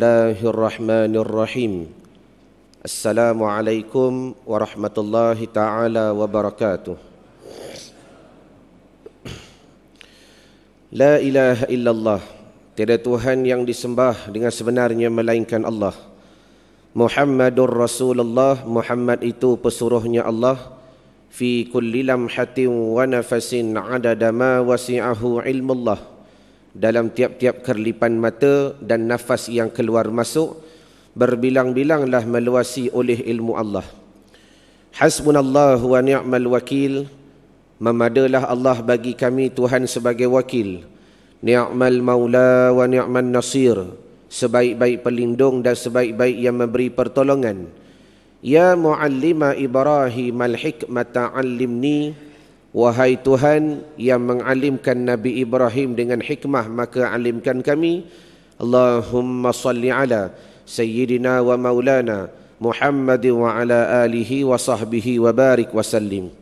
الله الرحمن الرحيم السلام عليكم ورحمة الله تعالى وبركاته tiada Tuhan yang disembah dengan sebenarnya melainkan Allah Muhammadur Rasulullah Muhammad itu pesuruhnya Allah fi kulli lamhatin wa nafasin adada ma wasi'ahu ilmullah dalam tiap-tiap kerlipan mata dan nafas yang keluar masuk berbilang-bilanglah meluasi oleh ilmu Allah hasbunallahu wa ni'mal wakil memadalah Allah bagi kami Tuhan sebagai wakil ni'mal maula wa ni'man nasir sebaik-baik pelindung dan sebaik-baik yang memberi pertolongan ya muallima ibrahim al hikmata 'allimni Wahai Tuhan yang mengalimkan Nabi Ibrahim dengan hikmah maka alimkan kami Allahumma salli ala sayyidina wa maulana Muhammad wa ala alihi wa sahbihi wa barik wa sallim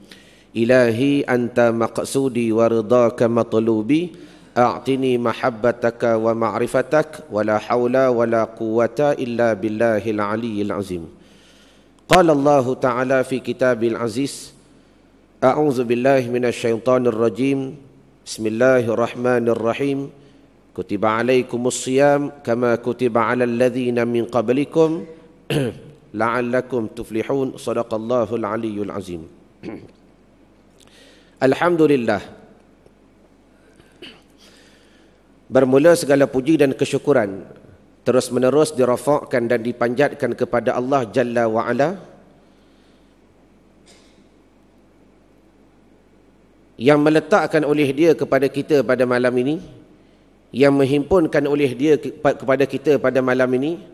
Ilahi anta maqsudi wa ridaka matlubi A'tini mahabbataka wa ma'rifatak Wa la hawla wa la quwata illa billahil aliyyil azim Qala Allahu ta'ala fi kitabil aziz أعوذ بالله من الشيطان الرجيم بسم الله الرحمن الرحيم كتب عليكم الصيام كما كتب على الذين من قبلكم لعلكم تفلحون صدق الله العلي العظيم الحمد لله Bermula segala puji dan kesyukuran terus-menerus dirafakkan dan dipanjatkan kepada Allah Jalla wa Ala yang meletakkan oleh dia kepada kita pada malam ini yang menghimpunkan oleh dia kepada kita pada malam ini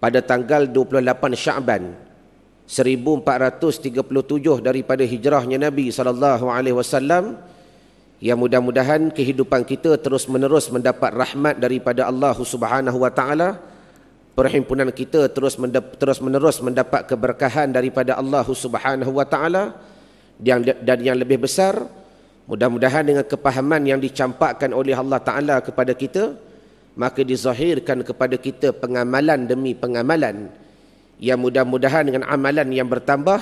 pada tanggal 28 Syaban 1437 daripada hijrahnya Nabi sallallahu alaihi wasallam yang mudah-mudahan kehidupan kita terus-menerus mendapat rahmat daripada Allah Subhanahu wa taala perhimpunan kita terus menerus mendapat keberkahan daripada Allah Subhanahu wa taala dan yang lebih besar Mudah-mudahan dengan kepahaman yang dicampakkan oleh Allah Ta'ala kepada kita, maka dizahirkan kepada kita pengamalan demi pengamalan yang mudah-mudahan dengan amalan yang bertambah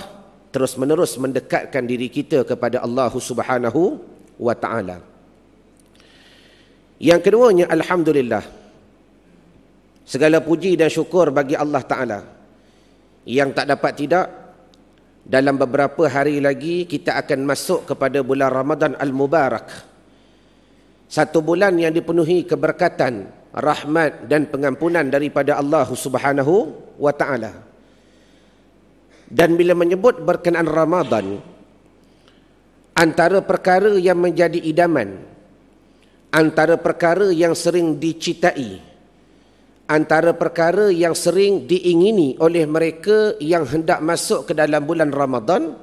terus-menerus mendekatkan diri kita kepada Allah Subhanahu wa taala. Yang keduanya alhamdulillah. Segala puji dan syukur bagi Allah Taala yang tak dapat tidak dalam beberapa hari lagi kita akan masuk kepada bulan Ramadan Al-Mubarak. Satu bulan yang dipenuhi keberkatan, rahmat dan pengampunan daripada Allah Subhanahu wa taala. Dan bila menyebut berkenaan Ramadan antara perkara yang menjadi idaman antara perkara yang sering dicitai antara perkara yang sering diingini oleh mereka yang hendak masuk ke dalam bulan Ramadan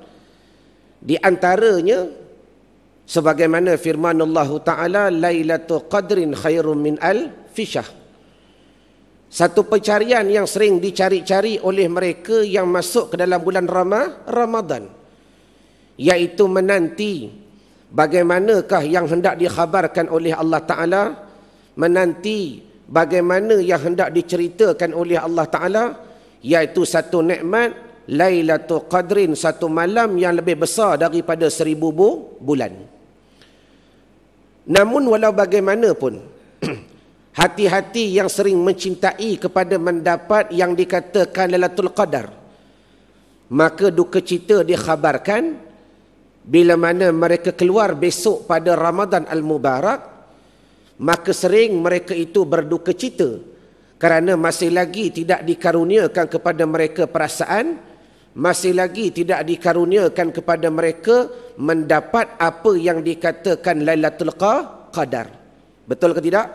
di antaranya sebagaimana firman Allah Taala lailatul qadrin khairum min al fishah satu pencarian yang sering dicari-cari oleh mereka yang masuk ke dalam bulan Ramadan yaitu menanti bagaimanakah yang hendak dikhabarkan oleh Allah Taala menanti bagaimana yang hendak diceritakan oleh Allah Ta'ala iaitu satu nekmat, Lailatul Qadrin satu malam yang lebih besar daripada seribu bu, bulan namun walau bagaimanapun hati-hati yang sering mencintai kepada mendapat yang dikatakan Lailatul Qadar maka duka cita dikhabarkan bila mana mereka keluar besok pada Ramadan Al-Mubarak maka sering mereka itu berduka cita kerana masih lagi tidak dikaruniakan kepada mereka perasaan masih lagi tidak dikaruniakan kepada mereka mendapat apa yang dikatakan Lailatul Qadar. Betul ke tidak?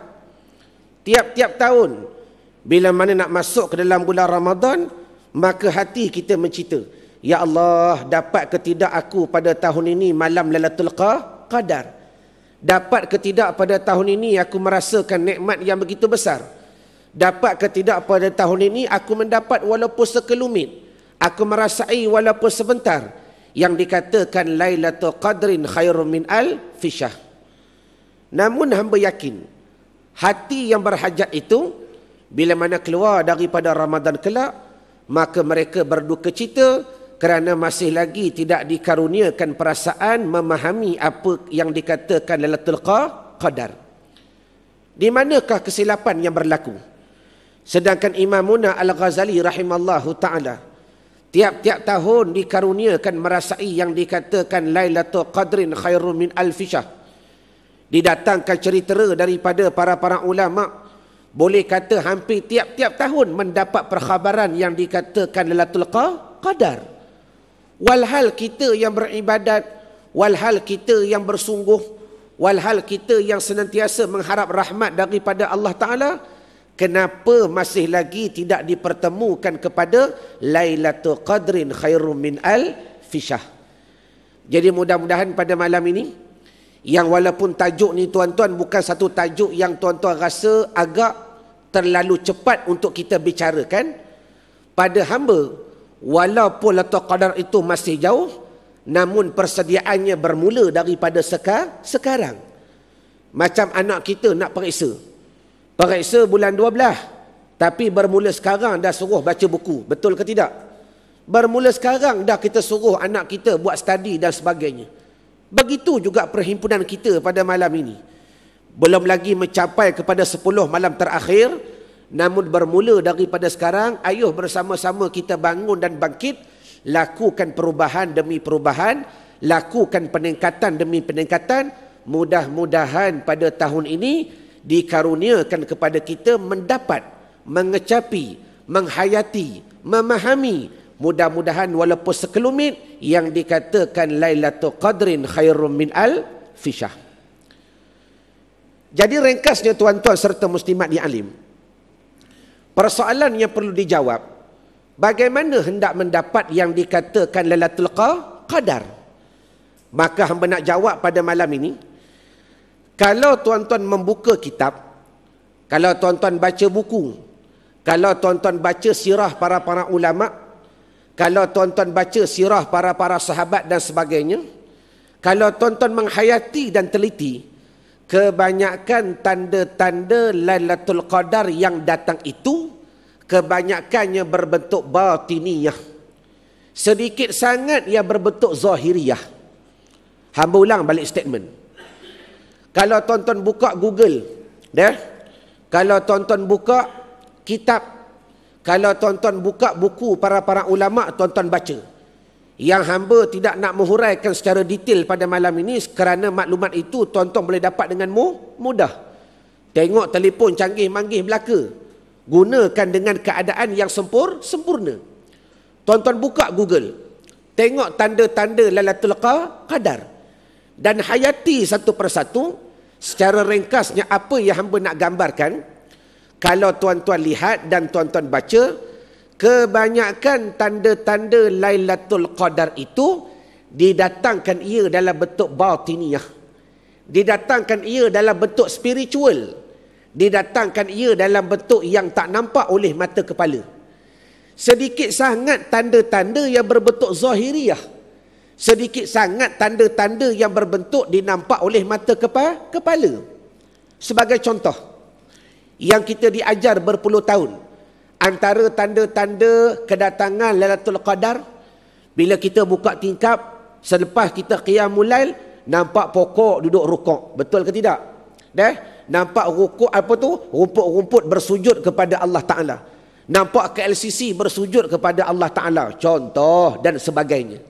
Tiap-tiap tahun bila mana nak masuk ke dalam bulan Ramadan, maka hati kita mencita, ya Allah, dapat ke tidak aku pada tahun ini malam Lailatul Qadar? Dapat ketidak pada tahun ini aku merasakan nikmat yang begitu besar. Dapat ketidak pada tahun ini aku mendapat walaupun sekelumit. Aku merasai walaupun sebentar. Yang dikatakan Lailatul Qadrin Khairun Min Al Fishah. Namun hamba yakin. Hati yang berhajat itu. Bila mana keluar daripada Ramadan kelak. Maka mereka berduka cita. Mereka berduka cita kerana masih lagi tidak dikaruniakan perasaan memahami apa yang dikatakan dalam tilqa qadar. Di manakah kesilapan yang berlaku? Sedangkan Imam Muna Al-Ghazali rahimallahu taala tiap-tiap tahun dikaruniakan merasai yang dikatakan Lailatul Qadrin khairum min alfishah. Didatangkan ceritera daripada para-para ulama boleh kata hampir tiap-tiap tahun mendapat perkhabaran yang dikatakan Lailatul Qadar. Walhal kita yang beribadat Walhal kita yang bersungguh Walhal kita yang senantiasa mengharap rahmat daripada Allah Ta'ala Kenapa masih lagi tidak dipertemukan kepada Lailatul Qadrin Khairum Min Al Fishah Jadi mudah-mudahan pada malam ini Yang walaupun tajuk ni tuan-tuan bukan satu tajuk yang tuan-tuan rasa agak terlalu cepat untuk kita bicarakan Pada hamba walaupun letak qadar itu masih jauh namun persediaannya bermula daripada seka, sekarang macam anak kita nak periksa periksa bulan 12 tapi bermula sekarang dah suruh baca buku betul ke tidak bermula sekarang dah kita suruh anak kita buat study dan sebagainya begitu juga perhimpunan kita pada malam ini belum lagi mencapai kepada 10 malam terakhir Namun bermula daripada sekarang Ayuh bersama-sama kita bangun dan bangkit Lakukan perubahan demi perubahan Lakukan peningkatan demi peningkatan Mudah-mudahan pada tahun ini Dikaruniakan kepada kita mendapat Mengecapi, menghayati, memahami Mudah-mudahan walaupun sekelumit Yang dikatakan Lailatul Qadrin Khairun Min Al Fishah Jadi ringkasnya tuan-tuan serta muslimat di alim Persoalan yang perlu dijawab Bagaimana hendak mendapat yang dikatakan lalatul qadar Maka hamba nak jawab pada malam ini Kalau tuan-tuan membuka kitab Kalau tuan-tuan baca buku Kalau tuan-tuan baca sirah para-para ulama' Kalau tuan-tuan baca sirah para-para sahabat dan sebagainya Kalau tuan-tuan menghayati dan teliti Kebanyakan tanda-tanda Lailatul Qadar yang datang itu kebanyakannya berbentuk batiniah. Sedikit sangat ia berbentuk zahiriah. Hamba ulang balik statement. Kalau tonton buka Google, deh. Ya. Kalau tonton buka kitab, kalau tonton buka buku para-para ulama, tonton baca. Yang hamba tidak nak menghuraikan secara detail pada malam ini kerana maklumat itu tonton boleh dapat denganmu mudah. Tengok telefon canggih manggih belaka gunakan dengan keadaan yang sempur sempurna tuan-tuan buka google tengok tanda-tanda lalatul qadar dan hayati satu persatu secara ringkasnya apa yang hamba nak gambarkan kalau tuan-tuan lihat dan tuan-tuan baca kebanyakan tanda-tanda lailatul qadar itu didatangkan ia dalam bentuk batiniah didatangkan ia dalam bentuk spiritual didatangkan ia dalam bentuk yang tak nampak oleh mata kepala sedikit sangat tanda-tanda yang berbentuk zahiriah sedikit sangat tanda-tanda yang berbentuk dinampak oleh mata kepala sebagai contoh yang kita diajar berpuluh tahun antara tanda-tanda kedatangan Lailatul Qadar bila kita buka tingkap selepas kita qiyamul lail nampak pokok duduk rukuk betul ke tidak dah eh? Nampak rukuk apa tu? Rumput-rumput bersujud kepada Allah Ta'ala. Nampak KLCC bersujud kepada Allah Ta'ala. Contoh dan sebagainya.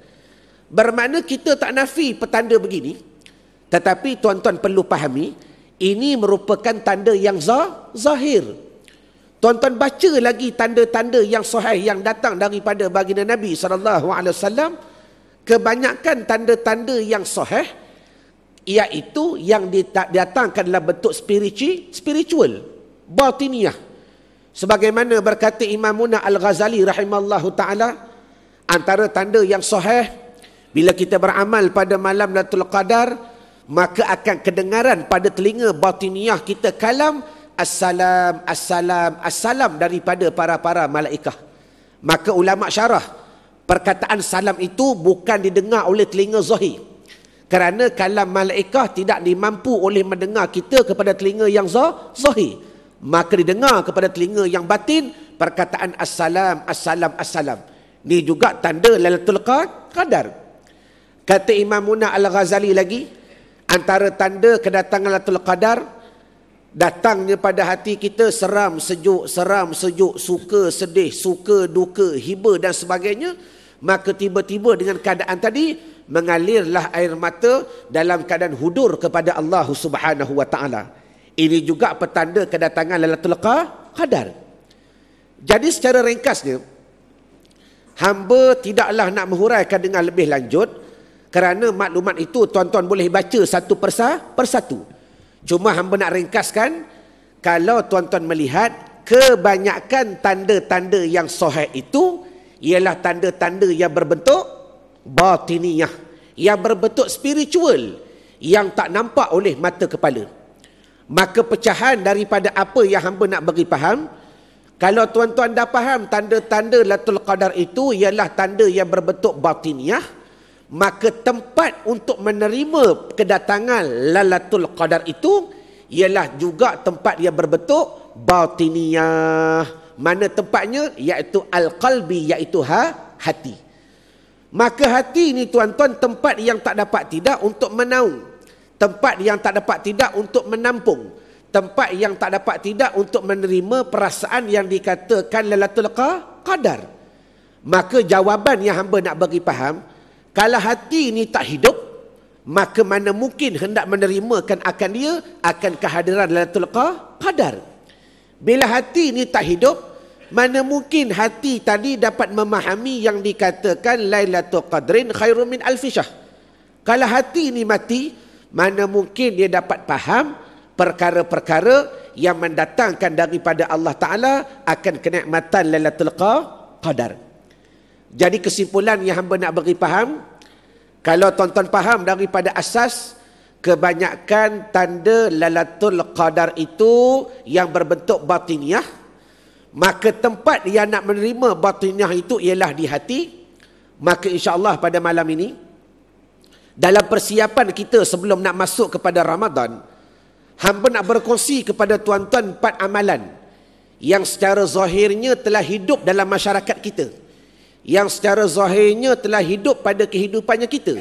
Bermakna kita tak nafi petanda begini. Tetapi tuan-tuan perlu pahami Ini merupakan tanda yang zah, zahir. Tuan-tuan baca lagi tanda-tanda yang sahih yang datang daripada baginda Nabi SAW. Kebanyakan tanda-tanda yang sahih iaitu yang didatangkan dalam bentuk spiritual, spiritual, batiniah. Sebagaimana berkata Imam Munah Al-Ghazali rahimallahu taala, antara tanda yang sahih bila kita beramal pada malam Lailatul Qadar, maka akan kedengaran pada telinga batiniah kita kalam assalam assalam assalam daripada para-para malaikah. Maka ulama syarah perkataan salam itu bukan didengar oleh telinga zahir kerana kalam malaikah tidak dimampu oleh mendengar kita kepada telinga yang zahir maka didengar kepada telinga yang batin perkataan assalam assalam assalam Ini juga tanda lailatul qadar kata imam munah al-ghazali lagi antara tanda kedatangan lailatul qadar datangnya pada hati kita seram sejuk seram sejuk suka sedih suka duka hiba dan sebagainya maka tiba-tiba dengan keadaan tadi mengalirlah air mata dalam keadaan hudur kepada Allah Subhanahu wa taala. Ini juga petanda kedatangan Lailatul Qadar. Jadi secara ringkasnya hamba tidaklah nak menghuraikan dengan lebih lanjut kerana maklumat itu tuan-tuan boleh baca satu persa persatu. Cuma hamba nak ringkaskan kalau tuan-tuan melihat kebanyakan tanda-tanda yang sahih itu ialah tanda-tanda yang berbentuk batiniah yang berbentuk spiritual yang tak nampak oleh mata kepala maka pecahan daripada apa yang hamba nak bagi faham kalau tuan-tuan dah faham tanda-tanda latul qadar itu ialah tanda yang berbentuk batiniah maka tempat untuk menerima kedatangan lalatul qadar itu ialah juga tempat yang berbentuk batiniah mana tempatnya iaitu al-qalbi iaitu ha, hati maka hati ini tuan-tuan tempat yang tak dapat tidak untuk menaung tempat yang tak dapat tidak untuk menampung tempat yang tak dapat tidak untuk menerima perasaan yang dikatakan lalatul qadar maka jawapan yang hamba nak bagi faham kalau hati ini tak hidup maka mana mungkin hendak menerimakan akan dia akan kehadiran lalatul qadar bila hati ni tak hidup, mana mungkin hati tadi dapat memahami yang dikatakan Lailatul Qadrin khairum min alfishah. Kalau hati ni mati, mana mungkin dia dapat faham perkara-perkara yang mendatangkan daripada Allah Ta'ala akan kenikmatan Lailatul Qadar. Jadi kesimpulan yang hamba nak bagi faham, kalau tuan-tuan faham daripada asas, kebanyakan tanda lalatul qadar itu yang berbentuk batiniah maka tempat yang nak menerima batiniah itu ialah di hati maka insyaallah pada malam ini dalam persiapan kita sebelum nak masuk kepada Ramadan hamba nak berkongsi kepada tuan-tuan empat amalan yang secara zahirnya telah hidup dalam masyarakat kita yang secara zahirnya telah hidup pada kehidupannya kita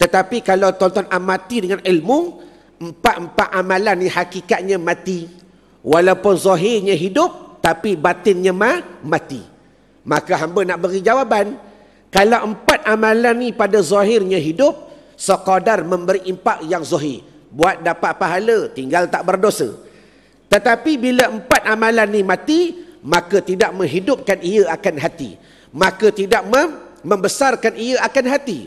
tetapi kalau tuan-tuan amati ah, dengan ilmu, empat-empat amalan ni hakikatnya mati. Walaupun zahirnya hidup, tapi batinnya ma mati. Maka hamba nak beri jawapan. Kalau empat amalan ni pada zahirnya hidup, sekadar memberi impak yang zahir. Buat dapat pahala, tinggal tak berdosa. Tetapi bila empat amalan ni mati, maka tidak menghidupkan ia akan hati. Maka tidak mem membesarkan ia akan hati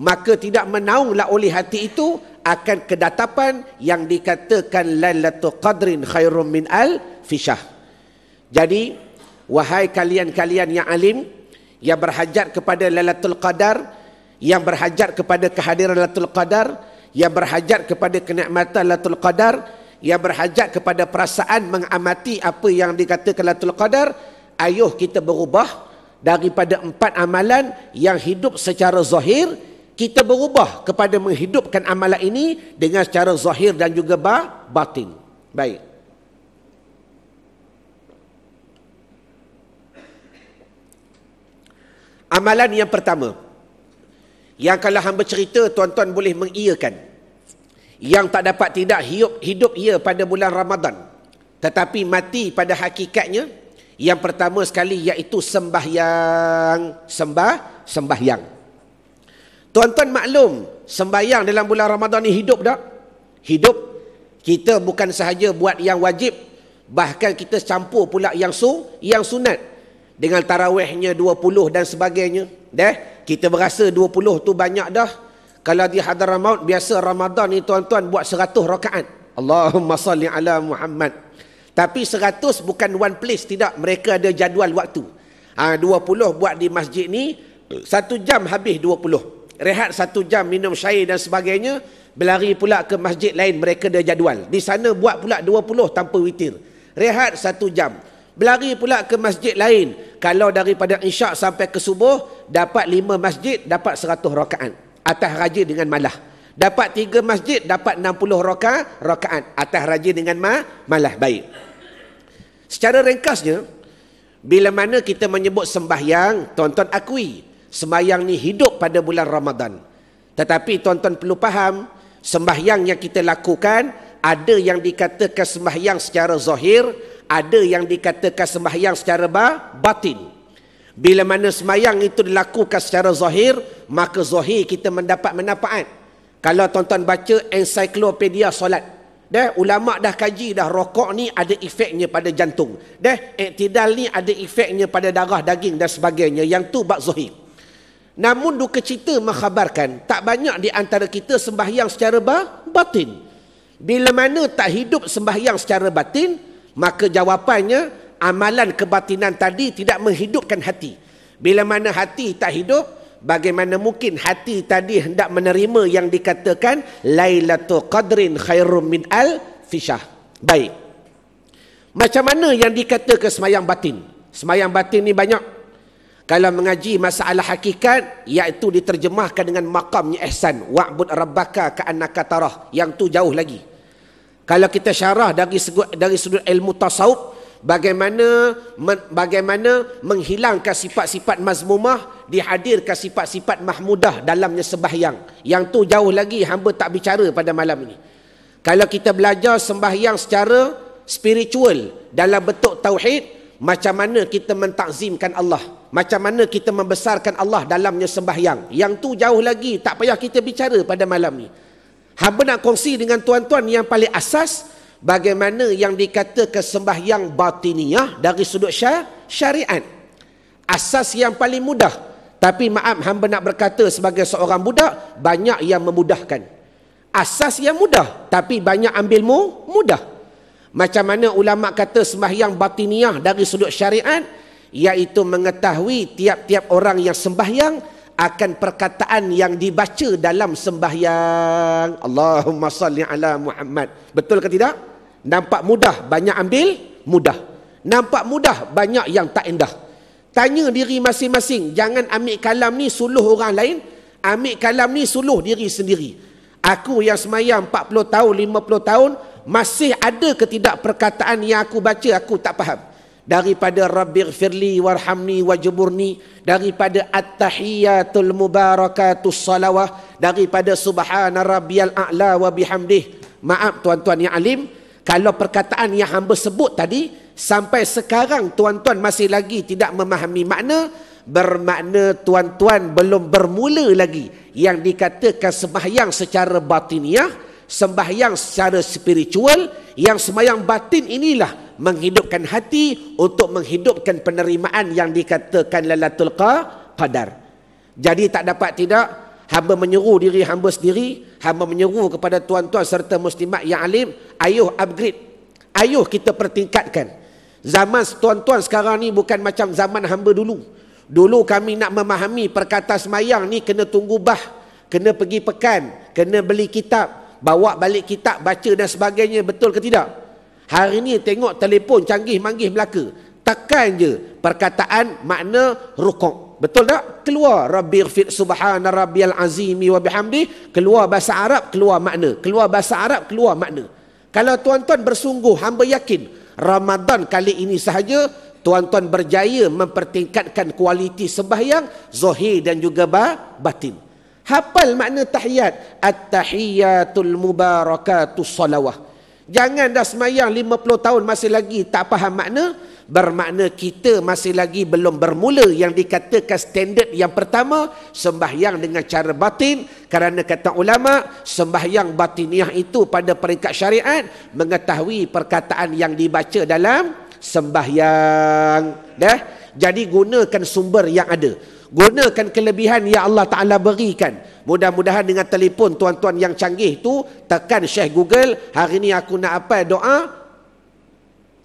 maka tidak menaunglah oleh hati itu akan kedatapan yang dikatakan lailatul qadrin khairum min al fishah jadi wahai kalian-kalian yang alim yang berhajat kepada lailatul qadar yang berhajat kepada kehadiran lailatul qadar yang berhajat kepada kenikmatan lailatul qadar yang berhajat kepada perasaan mengamati apa yang dikatakan lailatul qadar ayuh kita berubah daripada empat amalan yang hidup secara zahir kita berubah kepada menghidupkan amalan ini dengan secara zahir dan juga batin. Baik. Amalan yang pertama. Yang kalau hamba cerita, tuan-tuan boleh mengiyakan. Yang tak dapat tidak hidup, hidup ia pada bulan Ramadan. Tetapi mati pada hakikatnya. Yang pertama sekali iaitu sembahyang. Sembah, sembahyang. Tuan-tuan maklum, sembahyang dalam bulan Ramadan ni hidup tak? Hidup. Kita bukan sahaja buat yang wajib, bahkan kita campur pula yang su, yang sunat. Dengan tarawihnya 20 dan sebagainya. Dah, kita berasa 20 tu banyak dah. Kalau di hadar maut, biasa Ramadan ni tuan-tuan buat 100 rakaat. Allahumma salli ala Muhammad. Tapi 100 bukan one place, tidak. Mereka ada jadual waktu. Ha, ah, 20 buat di masjid ni, satu jam habis 20 rehat satu jam minum syair dan sebagainya berlari pula ke masjid lain mereka ada jadual di sana buat pula 20 tanpa witir rehat satu jam berlari pula ke masjid lain kalau daripada isyak sampai ke subuh dapat lima masjid dapat seratus rokaan atas raja dengan malah dapat tiga masjid dapat enam puluh roka rokaan atas raja dengan ma malah baik secara ringkasnya bila mana kita menyebut sembahyang tuan-tuan akui Sembahyang ni hidup pada bulan Ramadan. Tetapi tuan-tuan perlu faham, sembahyang yang kita lakukan, ada yang dikatakan sembahyang secara zahir, ada yang dikatakan sembahyang secara batin. Bila mana sembahyang itu dilakukan secara zahir, maka zahir kita mendapat manfaat. Kalau tuan-tuan baca ensiklopedia solat, deh ulama dah kaji dah rokok ni ada efeknya pada jantung. Deh iktidal ni ada efeknya pada darah daging dan sebagainya. Yang tu bab zahir. Namun duka cita mengkhabarkan tak banyak di antara kita sembahyang secara batin. Bila mana tak hidup sembahyang secara batin, maka jawapannya amalan kebatinan tadi tidak menghidupkan hati. Bila mana hati tak hidup, bagaimana mungkin hati tadi hendak menerima yang dikatakan Lailatul Qadrin khairum min al fisyah. Baik. Macam mana yang dikatakan semayang batin? Semayang batin ni banyak. Kalau mengaji masalah hakikat iaitu diterjemahkan dengan maqamnya ihsan wa'bud rabbaka ka'annaka tarah yang tu jauh lagi. Kalau kita syarah dari sudut dari sudut ilmu tasawuf bagaimana bagaimana menghilangkan sifat-sifat mazmumah dihadirkan sifat-sifat mahmudah dalamnya sembahyang yang tu jauh lagi hamba tak bicara pada malam ini. Kalau kita belajar sembahyang secara spiritual dalam bentuk tauhid macam mana kita mentakzimkan Allah Macam mana kita membesarkan Allah dalamnya sembahyang Yang tu jauh lagi tak payah kita bicara pada malam ni Hamba nak kongsi dengan tuan-tuan yang paling asas Bagaimana yang dikatakan sembahyang batiniah dari sudut syar syariat Asas yang paling mudah Tapi maaf hamba nak berkata sebagai seorang budak Banyak yang memudahkan Asas yang mudah Tapi banyak ambilmu mudah macam mana ulama kata sembahyang batiniah dari sudut syariat iaitu mengetahui tiap-tiap orang yang sembahyang akan perkataan yang dibaca dalam sembahyang Allahumma salli ala Muhammad betul ke tidak nampak mudah banyak ambil mudah nampak mudah banyak yang tak indah tanya diri masing-masing jangan ambil kalam ni suluh orang lain ambil kalam ni suluh diri sendiri aku yang semayang 40 tahun 50 tahun masih ada ke perkataan yang aku baca aku tak faham daripada rabbir firli warhamni wajburni daripada attahiyatul mubarakatus salawah daripada subhana rabbiyal a'la wa bihamdih maaf tuan-tuan yang alim kalau perkataan yang hamba sebut tadi sampai sekarang tuan-tuan masih lagi tidak memahami makna bermakna tuan-tuan belum bermula lagi yang dikatakan sembahyang secara batiniah sembahyang secara spiritual yang sembahyang batin inilah menghidupkan hati untuk menghidupkan penerimaan yang dikatakan lalatul qadar jadi tak dapat tidak hamba menyeru diri hamba sendiri hamba menyeru kepada tuan-tuan serta muslimat yang alim ayuh upgrade ayuh kita pertingkatkan zaman tuan-tuan sekarang ni bukan macam zaman hamba dulu dulu kami nak memahami perkata semayang ni kena tunggu bah kena pergi pekan kena beli kitab bawa balik kitab baca dan sebagainya betul ke tidak hari ni tengok telefon canggih manggih Melaka Takkan je perkataan makna rukuk betul tak keluar rabbi ghfir subhana rabbiyal azimi wa bihamdi keluar bahasa arab keluar makna keluar bahasa arab keluar makna kalau tuan-tuan bersungguh hamba yakin Ramadan kali ini sahaja tuan-tuan berjaya mempertingkatkan kualiti sembahyang zahir dan juga batin Hafal makna tahiyat. At-tahiyatul mubarakatul salawah. Jangan dah semayang 50 tahun masih lagi tak faham makna. Bermakna kita masih lagi belum bermula yang dikatakan standard yang pertama. Sembahyang dengan cara batin. Kerana kata ulama, sembahyang batiniah itu pada peringkat syariat. Mengetahui perkataan yang dibaca dalam sembahyang. Dah? Jadi gunakan sumber yang ada gunakan kelebihan yang Allah Ta'ala berikan mudah-mudahan dengan telefon tuan-tuan yang canggih tu tekan Syekh Google hari ini aku nak apa doa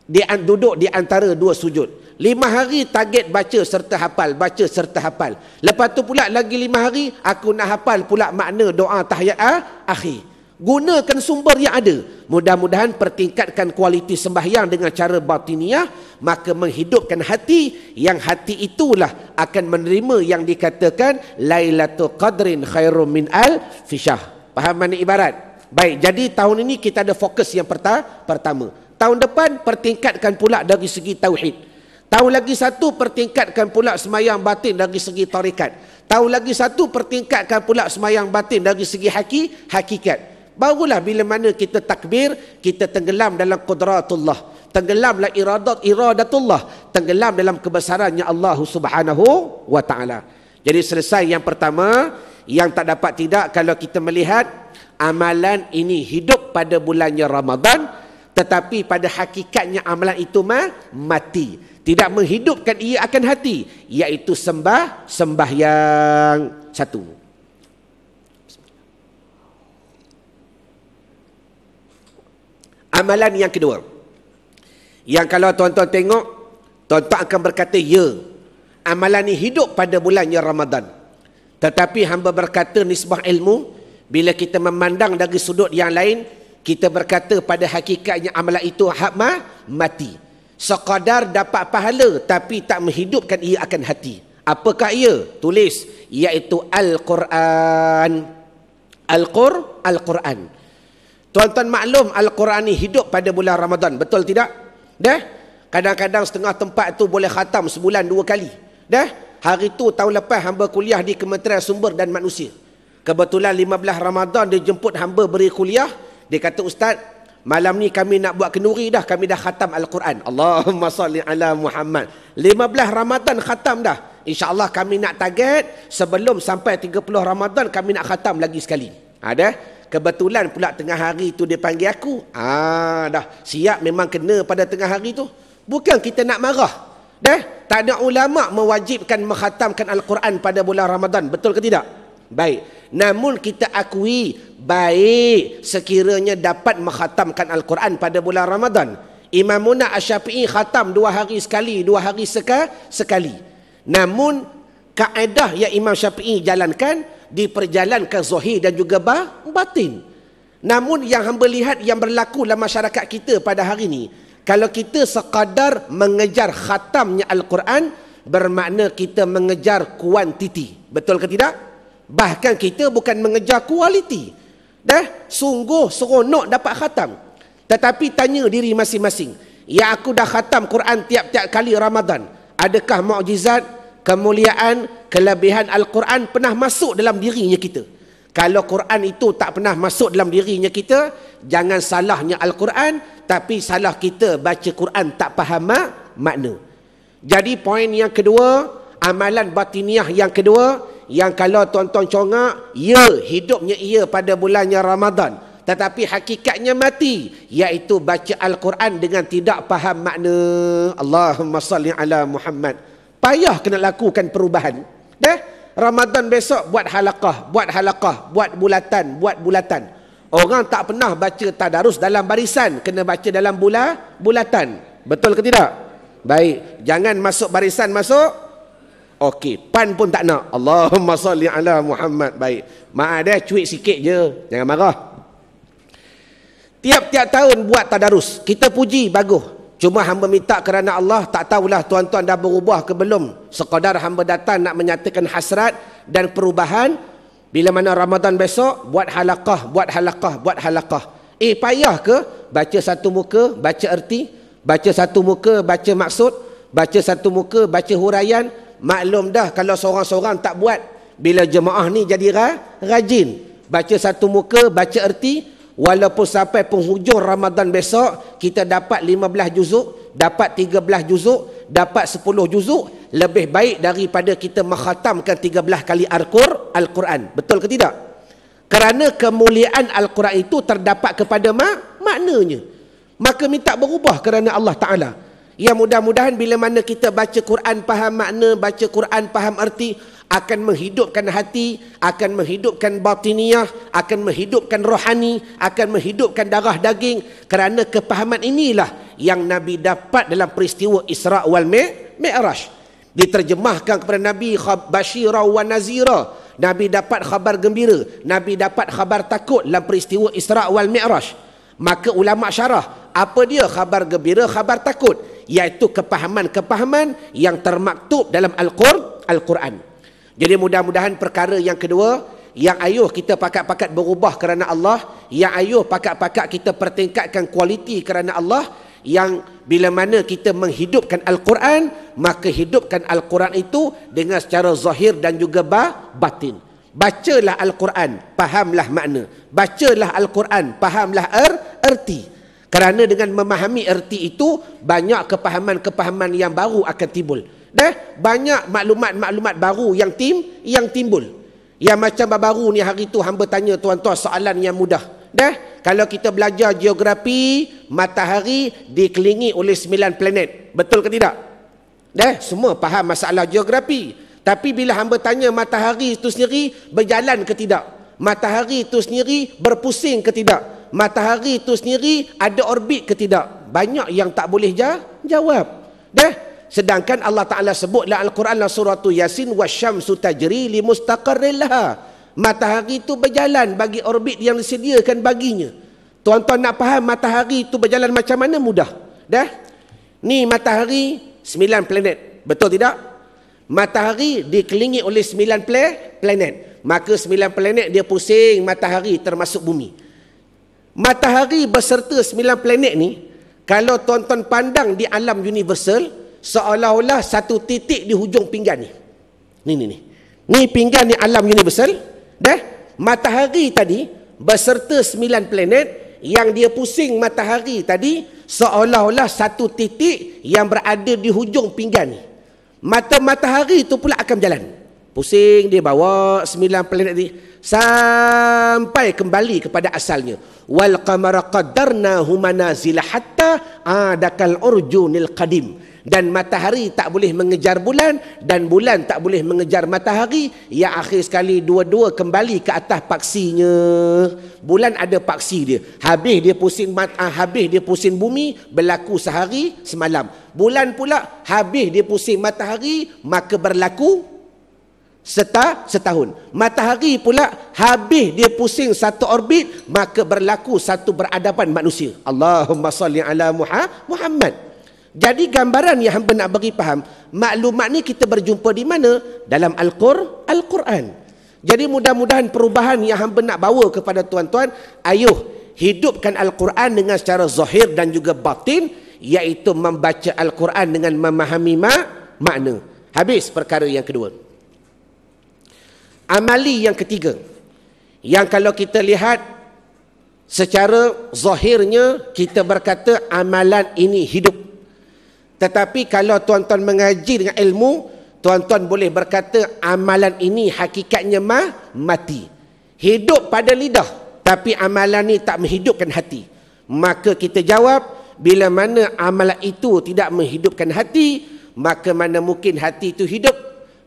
di, duduk di antara dua sujud lima hari target baca serta hafal baca serta hafal lepas tu pula lagi lima hari aku nak hafal pula makna doa tahiyat ah, akhir gunakan sumber yang ada mudah-mudahan pertingkatkan kualiti sembahyang dengan cara batiniah maka menghidupkan hati yang hati itulah akan menerima yang dikatakan lailatul qadrin khairum min al fishah faham mana ibarat baik jadi tahun ini kita ada fokus yang pertama tahun depan pertingkatkan pula dari segi tauhid tahun lagi satu pertingkatkan pula sembahyang batin dari segi tarikat tahun lagi satu pertingkatkan pula sembahyang batin dari segi haki hakikat Barulah bila mana kita takbir, kita tenggelam dalam kudratullah. Tenggelamlah iradat iradatullah. Tenggelam dalam kebesarannya Allah subhanahu wa ta'ala. Jadi selesai yang pertama, yang tak dapat tidak kalau kita melihat amalan ini hidup pada bulannya Ramadan tetapi pada hakikatnya amalan itu mah mati tidak menghidupkan ia akan hati iaitu sembah sembah yang satu Amalan yang kedua Yang kalau tuan-tuan tengok Tuan-tuan akan berkata ya Amalan ini hidup pada bulannya Ramadan Tetapi hamba berkata nisbah ilmu Bila kita memandang dari sudut yang lain Kita berkata pada hakikatnya amalan itu hakma mati Sekadar dapat pahala Tapi tak menghidupkan ia akan hati Apakah ia? Tulis Iaitu Al-Quran Al-Qur Al-Quran -Qur, Al Tuan-tuan maklum Al-Quran ni hidup pada bulan Ramadan. Betul tidak? Dah? Kadang-kadang setengah tempat tu boleh khatam sebulan dua kali. Dah? Hari tu tahun lepas hamba kuliah di Kementerian Sumber dan Manusia. Kebetulan 15 Ramadan dia jemput hamba beri kuliah. Dia kata, Ustaz, malam ni kami nak buat kenduri dah. Kami dah khatam Al-Quran. Allahumma salli ala Muhammad. 15 Ramadan khatam dah. InsyaAllah kami nak target sebelum sampai 30 Ramadan kami nak khatam lagi sekali. Ada? Ha, kebetulan pula tengah hari tu dia panggil aku ah dah siap memang kena pada tengah hari tu bukan kita nak marah dah eh, tak ada ulama mewajibkan menghatamkan al-Quran pada bulan Ramadan betul ke tidak baik namun kita akui baik sekiranya dapat menghatamkan al-Quran pada bulan Ramadan Imam Muna Asyafi'i khatam dua hari sekali, dua hari seka, sekali. Namun, kaedah yang Imam Syafi'i jalankan, diperjalankan Zohir dan juga Ba, batin. Namun yang hamba lihat yang berlaku dalam masyarakat kita pada hari ini, kalau kita sekadar mengejar khatamnya Al-Quran, bermakna kita mengejar kuantiti. Betul ke tidak? Bahkan kita bukan mengejar kualiti. Dah sungguh seronok dapat khatam. Tetapi tanya diri masing-masing, ya aku dah khatam Quran tiap-tiap kali Ramadan. Adakah mukjizat, kemuliaan, kelebihan Al-Quran pernah masuk dalam dirinya kita? Kalau Quran itu tak pernah masuk dalam dirinya kita, jangan salahnya Al-Quran, tapi salah kita baca Quran tak faham mak, makna. Jadi poin yang kedua, amalan batiniah yang kedua, yang kalau tuan-tuan congak, ya hidupnya ia pada bulannya Ramadan. Tetapi hakikatnya mati, iaitu baca Al-Quran dengan tidak faham makna. Allahumma salli ala Muhammad. Payah kena lakukan perubahan. Dah? Ramadan besok buat halakah, buat halakah, buat bulatan, buat bulatan. Orang tak pernah baca tadarus dalam barisan, kena baca dalam bula, bulatan. Betul ke tidak? Baik, jangan masuk barisan masuk. Okey, pan pun tak nak. Allahumma salli ala Muhammad. Baik. Maaf deh, cuit sikit je. Jangan marah. Tiap-tiap tahun buat tadarus. Kita puji, bagus. Cuma hamba minta kerana Allah tak tahulah tuan-tuan dah berubah ke belum. Sekadar hamba datang nak menyatakan hasrat dan perubahan. Bila mana Ramadan besok, buat halakah, buat halakah, buat halakah. Eh, payah ke? Baca satu muka, baca erti. Baca satu muka, baca maksud. Baca satu muka, baca huraian. Maklum dah kalau seorang-seorang tak buat. Bila jemaah ni jadi rajin. Baca satu muka, baca erti walaupun sampai penghujung Ramadan besok kita dapat 15 juzuk dapat 13 juzuk dapat 10 juzuk lebih baik daripada kita mengkhatamkan 13 kali Al-Qur, Al-Quran betul ke tidak? kerana kemuliaan Al-Quran itu terdapat kepada mak maknanya maka minta berubah kerana Allah Ta'ala yang mudah-mudahan bila mana kita baca Quran faham makna baca Quran faham erti akan menghidupkan hati, akan menghidupkan batiniah, akan menghidupkan rohani, akan menghidupkan darah daging. Kerana kepahaman inilah yang Nabi dapat dalam peristiwa Isra' wal Mi'raj. Diterjemahkan kepada Nabi Bashirah wa Nazira. Nabi dapat khabar gembira. Nabi dapat khabar takut dalam peristiwa Isra' wal Mi'raj. Maka ulama syarah, apa dia khabar gembira, khabar takut? Iaitu kepahaman-kepahaman yang termaktub dalam Al-Quran. Al-Quran. Jadi mudah-mudahan perkara yang kedua, yang ayuh kita pakat-pakat berubah kerana Allah, yang ayuh pakat-pakat kita pertingkatkan kualiti kerana Allah, yang bila mana kita menghidupkan Al-Quran, maka hidupkan Al-Quran itu dengan secara zahir dan juga batin. Bacalah Al-Quran, fahamlah makna. Bacalah Al-Quran, fahamlah er, erti. Kerana dengan memahami erti itu, banyak kepahaman-kepahaman yang baru akan timbul. Dah banyak maklumat-maklumat baru yang tim yang timbul. Yang macam baru ni hari tu hamba tanya tuan-tuan soalan yang mudah. Dah kalau kita belajar geografi, matahari dikelilingi oleh 9 planet. Betul ke tidak? Dah semua faham masalah geografi. Tapi bila hamba tanya matahari itu sendiri berjalan ke tidak? Matahari itu sendiri berpusing ke tidak? Matahari itu sendiri ada orbit ke tidak? Banyak yang tak boleh jawab. Dah Sedangkan Allah Ta'ala sebut dalam Al-Quran dalam surah tu Yasin وَالشَّمْسُ تَجْرِي لِمُسْتَقَرِلَّهَا Matahari itu berjalan bagi orbit yang disediakan baginya. Tuan-tuan nak faham matahari itu berjalan macam mana mudah. Dah? Ni matahari, sembilan planet. Betul tidak? Matahari dikelilingi oleh sembilan planet. Maka sembilan planet dia pusing matahari termasuk bumi. Matahari berserta sembilan planet ni, kalau tuan-tuan pandang di alam universal, seolah-olah satu titik di hujung pinggan ni. Ni ni ni. Ni pinggan ni alam universal. Dah matahari tadi beserta sembilan planet yang dia pusing matahari tadi seolah-olah satu titik yang berada di hujung pinggan ni. Mata matahari tu pula akan berjalan. Pusing dia bawa sembilan planet ni sampai kembali kepada asalnya. Wal qamara qaddarnahu manazila hatta adakal urjunil qadim dan matahari tak boleh mengejar bulan dan bulan tak boleh mengejar matahari ya akhir sekali dua-dua kembali ke atas paksinya bulan ada paksi dia habis dia pusing mat, ah, habis dia pusing bumi berlaku sehari semalam bulan pula habis dia pusing matahari maka berlaku seta setahun matahari pula habis dia pusing satu orbit maka berlaku satu beradaban manusia Allahumma salli ala Muhammad jadi gambaran yang hamba nak bagi faham, maklumat ni kita berjumpa di mana? Dalam Al-Quran. Jadi mudah-mudahan perubahan yang hamba nak bawa kepada tuan-tuan, ayuh hidupkan Al-Quran dengan secara zahir dan juga batin, iaitu membaca Al-Quran dengan memahami mak, makna. Habis perkara yang kedua. Amali yang ketiga. Yang kalau kita lihat secara zahirnya, kita berkata amalan ini hidup. Tetapi kalau tuan-tuan mengaji dengan ilmu, tuan-tuan boleh berkata amalan ini hakikatnya mah mati. Hidup pada lidah, tapi amalan ini tak menghidupkan hati. Maka kita jawab, bila mana amalan itu tidak menghidupkan hati, maka mana mungkin hati itu hidup,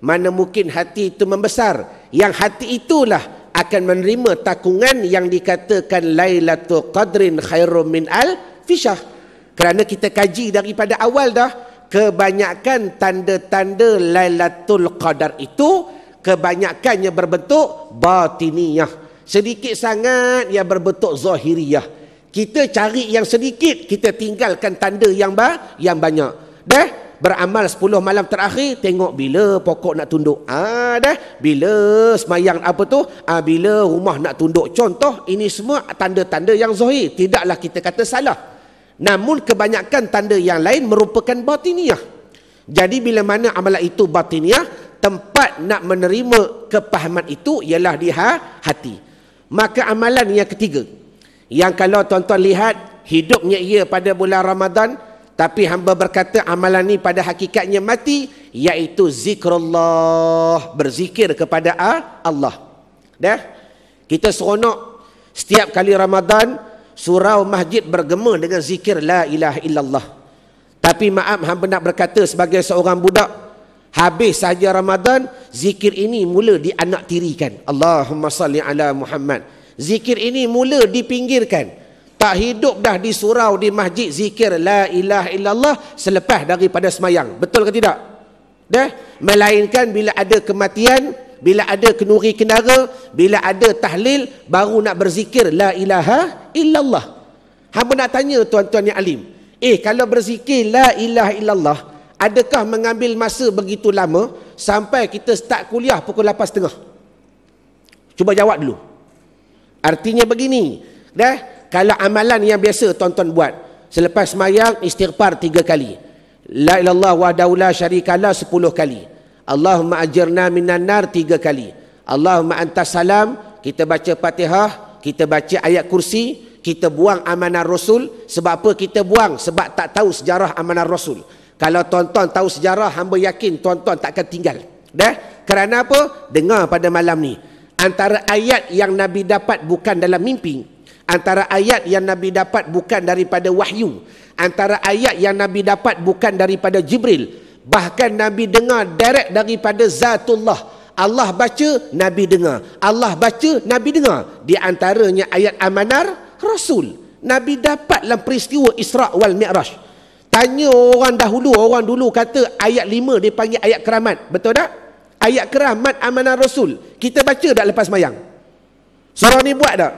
mana mungkin hati itu membesar. Yang hati itulah akan menerima takungan yang dikatakan Lailatul Qadrin Khairum Min Al Fishah kerana kita kaji daripada awal dah kebanyakan tanda-tanda Lailatul Qadar itu kebanyakannya berbentuk batiniah sedikit sangat yang berbentuk zahiriah kita cari yang sedikit kita tinggalkan tanda yang ba yang banyak dah beramal 10 malam terakhir tengok bila pokok nak tunduk ah dah bila semayang apa tu ah bila rumah nak tunduk contoh ini semua tanda-tanda yang zahir tidaklah kita kata salah Namun kebanyakan tanda yang lain merupakan batiniah. Jadi bila mana amalan itu batiniah, tempat nak menerima kepahaman itu ialah di ha-, hati. Maka amalan yang ketiga. Yang kalau tuan-tuan lihat hidupnya ia pada bulan Ramadan tapi hamba berkata amalan ini pada hakikatnya mati iaitu zikrullah berzikir kepada ah, Allah. Dah. Kita seronok setiap kali Ramadan surau masjid bergema dengan zikir la ilaha illallah tapi maaf hamba nak berkata sebagai seorang budak habis saja Ramadan zikir ini mula dianak tirikan Allahumma salli ala Muhammad zikir ini mula dipinggirkan tak hidup dah di surau di masjid zikir la ilaha illallah selepas daripada semayang betul ke tidak dah melainkan bila ada kematian bila ada kenuri kenara, bila ada tahlil, baru nak berzikir la ilaha illallah. Hamba nak tanya tuan-tuan yang alim. Eh, kalau berzikir la ilaha illallah, adakah mengambil masa begitu lama sampai kita start kuliah pukul 8.30? Cuba jawab dulu. Artinya begini. Dah, kalau amalan yang biasa tuan-tuan buat, selepas mayang istighfar tiga kali. La ilallah wa daulah syarikalah sepuluh kali. Allahumma ajirna minan nar tiga kali. Allahumma antas salam, kita baca Fatihah, kita baca ayat kursi, kita buang amanah Rasul. Sebab apa kita buang? Sebab tak tahu sejarah amanah Rasul. Kalau tuan-tuan tahu sejarah, hamba yakin tuan-tuan takkan tinggal. Dah? Kerana apa? Dengar pada malam ni. Antara ayat yang Nabi dapat bukan dalam mimpi. Antara ayat yang Nabi dapat bukan daripada wahyu. Antara ayat yang Nabi dapat bukan daripada Jibril. Bahkan Nabi dengar direct daripada Zatullah. Allah baca, Nabi dengar. Allah baca, Nabi dengar. Di antaranya ayat Amanar, Rasul. Nabi dapat dalam peristiwa Isra' wal Mi'raj. Tanya orang dahulu, orang dulu kata ayat lima dia panggil ayat keramat. Betul tak? Ayat keramat amanah Rasul. Kita baca tak lepas mayang? Seorang ni buat tak?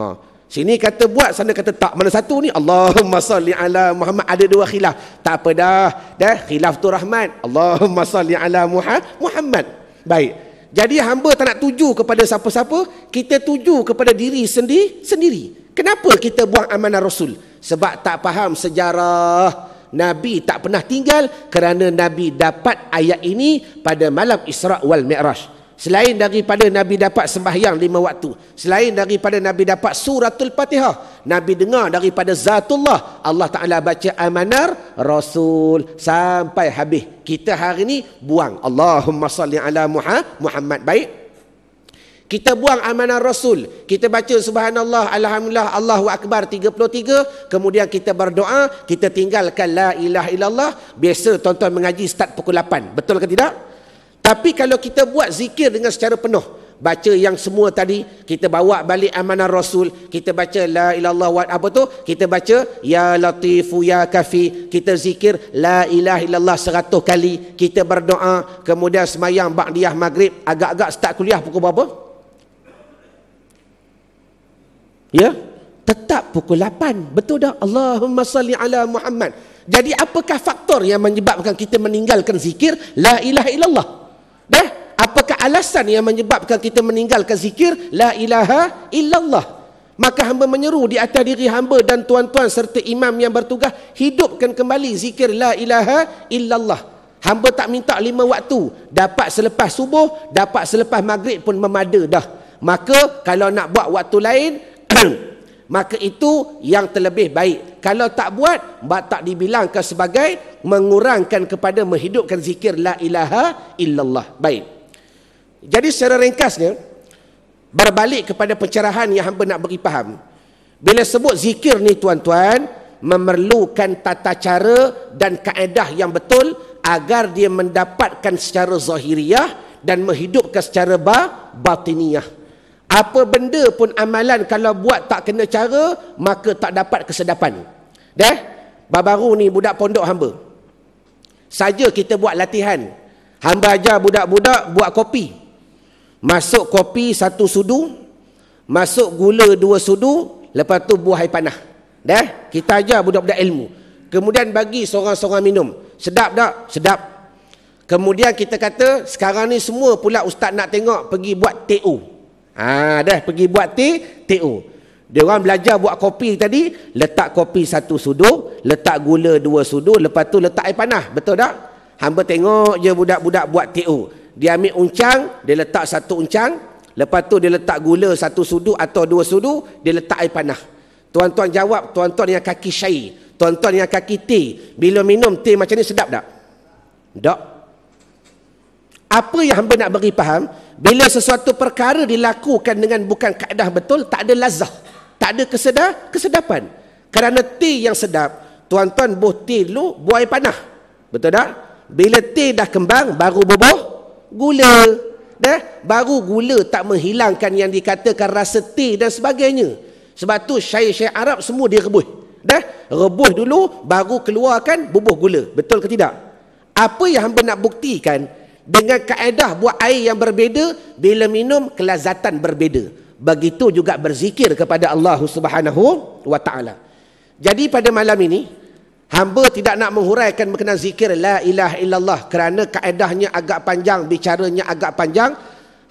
Haa. Sini kata buat, sana kata tak. Mana satu ni? Allahumma salli ala Muhammad. Ada dua khilaf. Tak apa dah. dah khilaf tu rahmat. Allahumma salli ala Muhammad. Baik. Jadi hamba tak nak tuju kepada siapa-siapa. Kita tuju kepada diri sendiri. sendiri. Kenapa kita buang amanah Rasul? Sebab tak faham sejarah. Nabi tak pernah tinggal kerana Nabi dapat ayat ini pada malam Isra' wal Mi'raj. Selain daripada Nabi dapat sembahyang lima waktu. Selain daripada Nabi dapat suratul Fatihah, Nabi dengar daripada Zatullah. Allah Ta'ala baca amanar Rasul. Sampai habis. Kita hari ini buang. Allahumma salli ala Muhammad. Baik. Kita buang amanah Rasul. Kita baca subhanallah, alhamdulillah, Allahu Akbar 33. Kemudian kita berdoa, kita tinggalkan la ilaha illallah. Biasa tuan-tuan mengaji start pukul 8. Betul ke Tidak. Tapi kalau kita buat zikir dengan secara penuh, baca yang semua tadi, kita bawa balik amanah Rasul, kita baca la ilallah wa apa tu? Kita baca ya latifu ya kafi, kita zikir la ilaha illallah seratus kali, kita berdoa, kemudian semayang ba'diyah maghrib, agak-agak start kuliah pukul berapa? Ya? Tetap pukul 8. Betul dah? Allahumma salli ala Muhammad. Jadi apakah faktor yang menyebabkan kita meninggalkan zikir? La ilaha illallah. Dah, apakah alasan yang menyebabkan kita meninggalkan zikir la ilaha illallah? Maka hamba menyeru di atas diri hamba dan tuan-tuan serta imam yang bertugas hidupkan kembali zikir la ilaha illallah. Hamba tak minta lima waktu, dapat selepas subuh, dapat selepas maghrib pun memada dah. Maka kalau nak buat waktu lain maka itu yang terlebih baik kalau tak buat tak dibilangkan sebagai mengurangkan kepada menghidupkan zikir la ilaha illallah baik jadi secara ringkasnya berbalik kepada pencerahan yang hamba nak beri faham bila sebut zikir ni tuan-tuan memerlukan tata cara dan kaedah yang betul agar dia mendapatkan secara zahiriah dan menghidupkan secara batiniah apa benda pun amalan kalau buat tak kena cara maka tak dapat kesedapan dah baru ni budak pondok hamba saja kita buat latihan hamba ajar budak-budak buat kopi masuk kopi satu sudu masuk gula dua sudu lepas tu buah air panah dah kita ajar budak-budak ilmu kemudian bagi seorang-seorang minum sedap tak sedap kemudian kita kata sekarang ni semua pula ustaz nak tengok pergi buat TU Ha, dah pergi buat T, TO. Dia orang belajar buat kopi tadi, letak kopi satu sudu, letak gula dua sudu. lepas tu letak air panas. Betul tak? Hamba tengok je budak-budak buat TO. Dia ambil uncang, dia letak satu uncang, lepas tu dia letak gula satu sudu atau dua sudu. dia letak air panas. Tuan-tuan jawab, tuan-tuan yang kaki syai, tuan-tuan yang kaki T, bila minum T macam ni sedap tak? Tak. Apa yang hamba nak beri faham? Bila sesuatu perkara dilakukan dengan bukan kaedah betul, tak ada lazah. Tak ada kesedah, kesedapan. Kerana teh yang sedap, tuan-tuan buh teh dulu buai panah. Betul tak? Bila teh dah kembang, baru boboh gula. Dah? Baru gula tak menghilangkan yang dikatakan rasa teh dan sebagainya. Sebab tu syair-syair Arab semua direbus. Dah? Rebus dulu, baru keluarkan bubuh gula. Betul ke tidak? Apa yang hamba nak buktikan? Dengan kaedah buat air yang berbeza, bila minum kelazatan berbeza. Begitu juga berzikir kepada Allah Subhanahu wa Jadi pada malam ini hamba tidak nak menghuraikan berkenaan zikir la ilaha illallah kerana kaedahnya agak panjang, bicaranya agak panjang.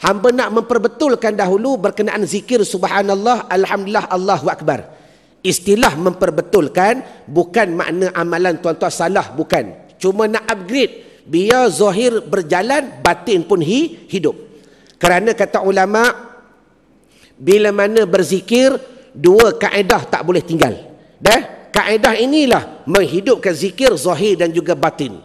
Hamba nak memperbetulkan dahulu berkenaan zikir subhanallah, alhamdulillah, Allahu akbar. Istilah memperbetulkan bukan makna amalan tuan-tuan salah, bukan. Cuma nak upgrade biar zahir berjalan batin pun hi, hidup kerana kata ulama bila mana berzikir dua kaedah tak boleh tinggal dah kaedah inilah menghidupkan zikir zahir dan juga batin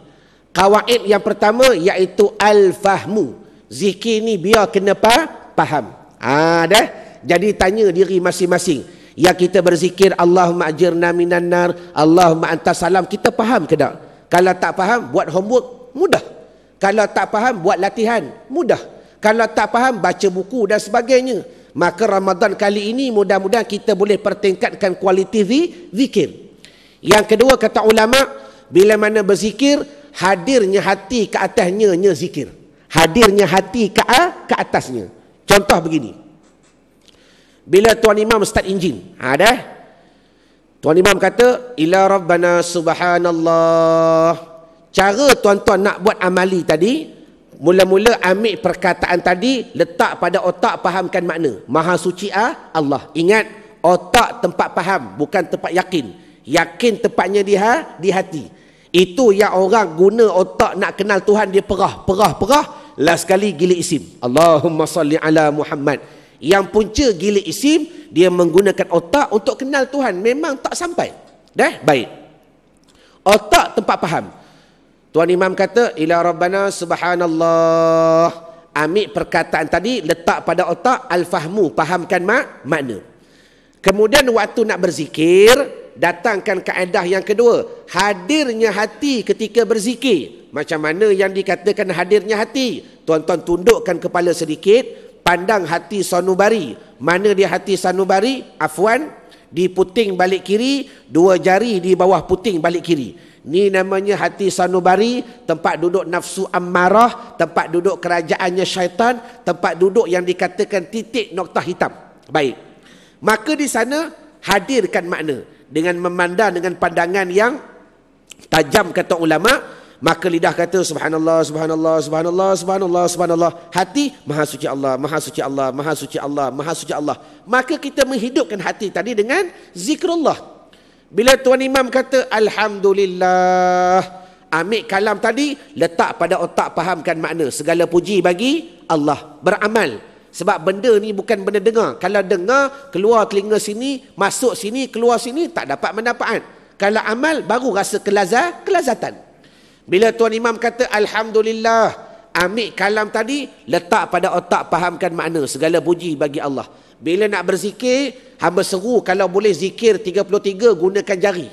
kawaid yang pertama iaitu al-fahmu zikir ni biar kenapa pa, faham ha, dah jadi tanya diri masing-masing Ya kita berzikir Allahumma ajirna minan nar Allahumma antasalam kita faham ke tak kalau tak faham buat homework mudah. Kalau tak faham buat latihan, mudah. Kalau tak faham baca buku dan sebagainya. Maka Ramadan kali ini mudah-mudahan kita boleh pertingkatkan kualiti zikir. Yang kedua kata ulama, bila mana berzikir, hadirnya hati ke atasnya nya zikir. Hadirnya hati ke ke atasnya. Contoh begini. Bila tuan imam start enjin, ada ha, Tuan imam kata, "Ila rabbana subhanallah." cara tuan-tuan nak buat amali tadi mula-mula ambil perkataan tadi letak pada otak fahamkan makna maha suci ah Allah ingat otak tempat faham bukan tempat yakin yakin tempatnya di, ha, di hati itu yang orang guna otak nak kenal Tuhan dia perah perah perah last sekali gili isim Allahumma salli ala Muhammad yang punca gili isim dia menggunakan otak untuk kenal Tuhan memang tak sampai dah baik otak tempat faham Tuan Imam kata, Ila Rabbana Subhanallah. Ambil perkataan tadi, letak pada otak, Al-Fahmu, fahamkan mak, makna. Kemudian waktu nak berzikir, datangkan kaedah yang kedua. Hadirnya hati ketika berzikir. Macam mana yang dikatakan hadirnya hati? Tuan-tuan tundukkan kepala sedikit, pandang hati sanubari. Mana dia hati sanubari? Afwan, di puting balik kiri, dua jari di bawah puting balik kiri. Ni namanya hati sanubari, tempat duduk nafsu ammarah, tempat duduk kerajaannya syaitan, tempat duduk yang dikatakan titik noktah hitam. Baik. Maka di sana hadirkan makna dengan memandang dengan pandangan yang tajam kata ulama, maka lidah kata subhanallah subhanallah subhanallah subhanallah subhanallah hati maha suci Allah maha suci Allah maha suci Allah maha suci Allah maka kita menghidupkan hati tadi dengan zikrullah bila tuan imam kata Alhamdulillah Ambil kalam tadi Letak pada otak fahamkan makna Segala puji bagi Allah Beramal Sebab benda ni bukan benda dengar Kalau dengar Keluar telinga sini Masuk sini Keluar sini Tak dapat manfaat Kalau amal Baru rasa kelazat Kelazatan Bila tuan imam kata Alhamdulillah Ambil kalam tadi Letak pada otak fahamkan makna Segala puji bagi Allah bila nak berzikir, hamba seru kalau boleh zikir 33 gunakan jari.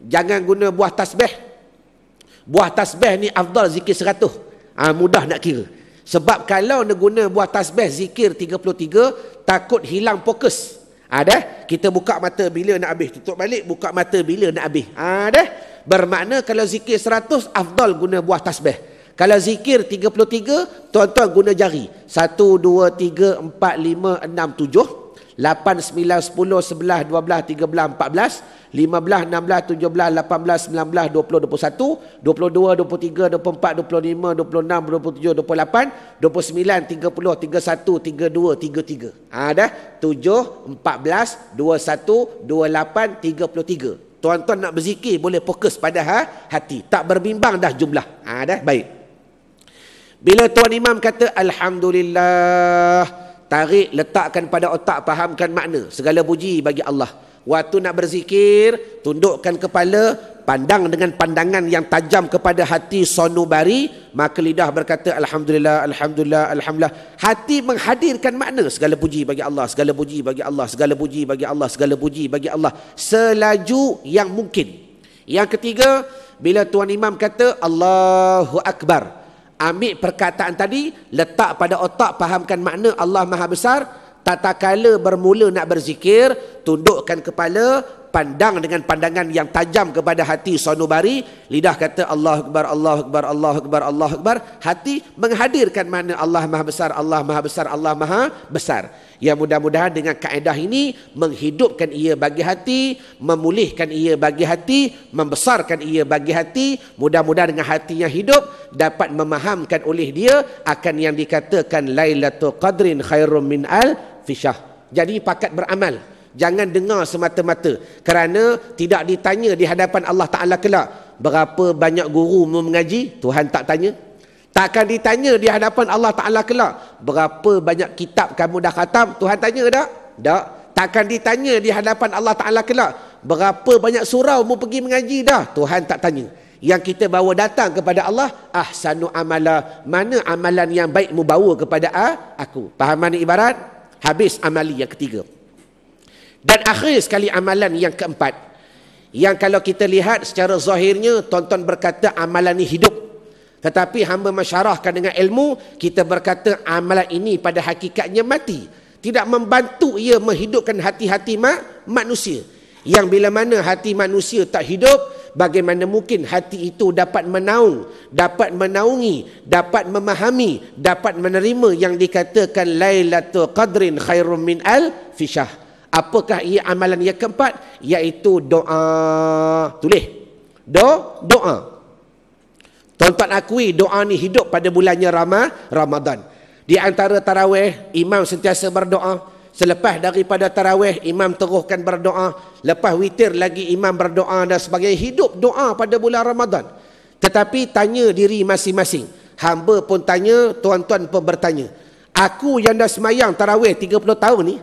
Jangan guna buah tasbih. Buah tasbih ni afdal zikir 100. Ha, ah, mudah nak kira. Sebab kalau nak guna buah tasbih zikir 33, takut hilang fokus. Ada ah, ha, kita buka mata bila nak habis tutup balik buka mata bila nak habis ada ah, ha, bermakna kalau zikir 100 afdal guna buah tasbih kalau zikir 33, tuan-tuan guna jari. 1, 2, 3, 4, 5, 6, 7. 8, 9, 10, 11, 12, 13, 14, 15, 16, 17, 18, 19, 20, 21, 22, 23, 24, 25, 26, 27, 28, 29, 30, 31, 32, 33. Ada ha, dah. 7, 14, 21, 28, 33. Tuan-tuan nak berzikir boleh fokus pada ha, hati. Tak berbimbang dah jumlah. Ha, dah? Baik. Bila tuan imam kata Alhamdulillah Tarik letakkan pada otak Fahamkan makna Segala puji bagi Allah Waktu nak berzikir Tundukkan kepala Pandang dengan pandangan yang tajam kepada hati sonubari Maka lidah berkata Alhamdulillah Alhamdulillah Alhamdulillah Hati menghadirkan makna Segala puji bagi Allah Segala puji bagi Allah Segala puji bagi Allah Segala puji bagi Allah Selaju yang mungkin Yang ketiga Bila tuan imam kata Allahu Akbar ambil perkataan tadi letak pada otak fahamkan makna Allah Maha Besar tatkala bermula nak berzikir tundukkan kepala pandang dengan pandangan yang tajam kepada hati sanubari lidah kata Allah akbar Allah akbar Allah akbar Allah akbar hati menghadirkan mana Allah maha besar Allah maha besar Allah maha besar Ya mudah-mudahan dengan kaedah ini menghidupkan ia bagi hati, memulihkan ia bagi hati, membesarkan ia bagi hati. Mudah-mudahan dengan hatinya hidup dapat memahamkan oleh dia akan yang dikatakan Lailatul Qadrin khairum min al fishah. Jadi pakat beramal. Jangan dengar semata-mata kerana tidak ditanya di hadapan Allah Taala kelak berapa banyak guru mu mengaji, Tuhan tak tanya. Tak akan ditanya di hadapan Allah Taala kelak berapa banyak kitab kamu dah khatam, Tuhan tanya tak? Tak. Tak akan ditanya di hadapan Allah Taala kelak berapa banyak surau mu pergi mengaji dah, Tuhan tak tanya. Yang kita bawa datang kepada Allah ah sanu amala, mana amalan yang baik mu bawa kepada ah, aku? Faham mana ibarat? Habis amali yang ketiga. Dan akhir sekali amalan yang keempat. Yang kalau kita lihat secara zahirnya, tonton berkata amalan ini hidup. Tetapi hamba masyarahkan dengan ilmu, kita berkata amalan ini pada hakikatnya mati. Tidak membantu ia menghidupkan hati-hati ma manusia. Yang bila mana hati manusia tak hidup, bagaimana mungkin hati itu dapat menaung, dapat menaungi, dapat memahami, dapat menerima yang dikatakan Lailatul Qadrin Khairum Min Al Fishah apakah ia amalan yang keempat iaitu doa tulis do doa tuan-tuan akui doa ni hidup pada bulannya ramah Ramadan di antara tarawih imam sentiasa berdoa selepas daripada tarawih imam teruskan berdoa lepas witir lagi imam berdoa dan sebagainya hidup doa pada bulan Ramadan tetapi tanya diri masing-masing hamba pun tanya tuan-tuan pun bertanya aku yang dah semayang tarawih 30 tahun ni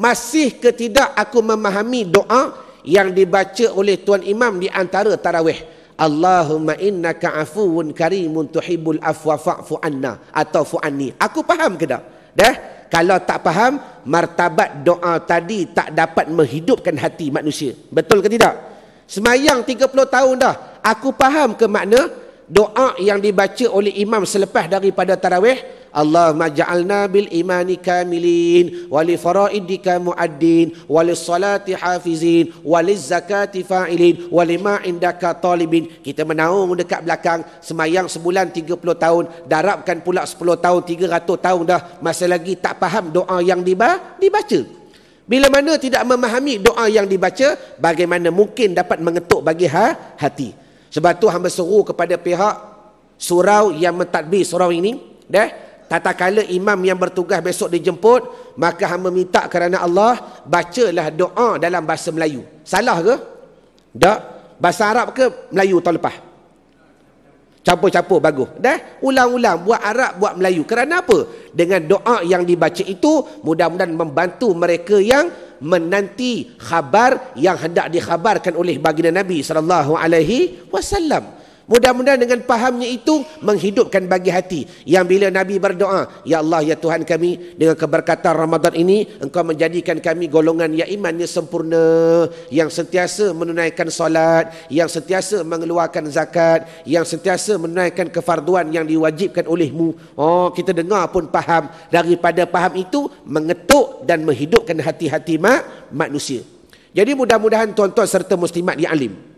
masih ketidak aku memahami doa yang dibaca oleh tuan imam di antara tarawih Allahumma innaka afuwun karimun tuhibbul afwa fa'fu anna atau fu'anni aku faham ke tak dah kalau tak faham martabat doa tadi tak dapat menghidupkan hati manusia betul ke tidak semayang 30 tahun dah aku faham ke makna doa yang dibaca oleh imam selepas daripada tarawih Allah maja'alna bil imani kamilin wali faraidika muaddin wali salati hafizin wali zakati fa'ilin wali ma indaka talibin kita menaung dekat belakang semayang sebulan 30 tahun darabkan pula 10 tahun 300 tahun dah masa lagi tak faham doa yang dibaca bila mana tidak memahami doa yang dibaca bagaimana mungkin dapat mengetuk bagi ha-, hati sebab tu hamba seru kepada pihak surau yang mentadbir surau ini, deh. Tatkala imam yang bertugas besok dijemput, maka hamba minta kerana Allah bacalah doa dalam bahasa Melayu. Salah ke? Tak. Bahasa Arab ke Melayu tahun lepas? Campur-campur bagus. Dah ulang-ulang buat Arab, buat Melayu. Kerana apa? Dengan doa yang dibaca itu mudah-mudahan membantu mereka yang menanti khabar yang hendak dikhabarkan oleh baginda Nabi sallallahu alaihi wasallam. Mudah-mudahan dengan pahamnya itu menghidupkan bagi hati. Yang bila Nabi berdoa, Ya Allah, Ya Tuhan kami, dengan keberkatan Ramadan ini, Engkau menjadikan kami golongan yang imannya sempurna, yang sentiasa menunaikan solat, yang sentiasa mengeluarkan zakat, yang sentiasa menunaikan kefarduan yang diwajibkan olehmu. Oh, kita dengar pun paham. Daripada paham itu, mengetuk dan menghidupkan hati-hati manusia. Jadi mudah-mudahan tuan-tuan serta muslimat yang alim.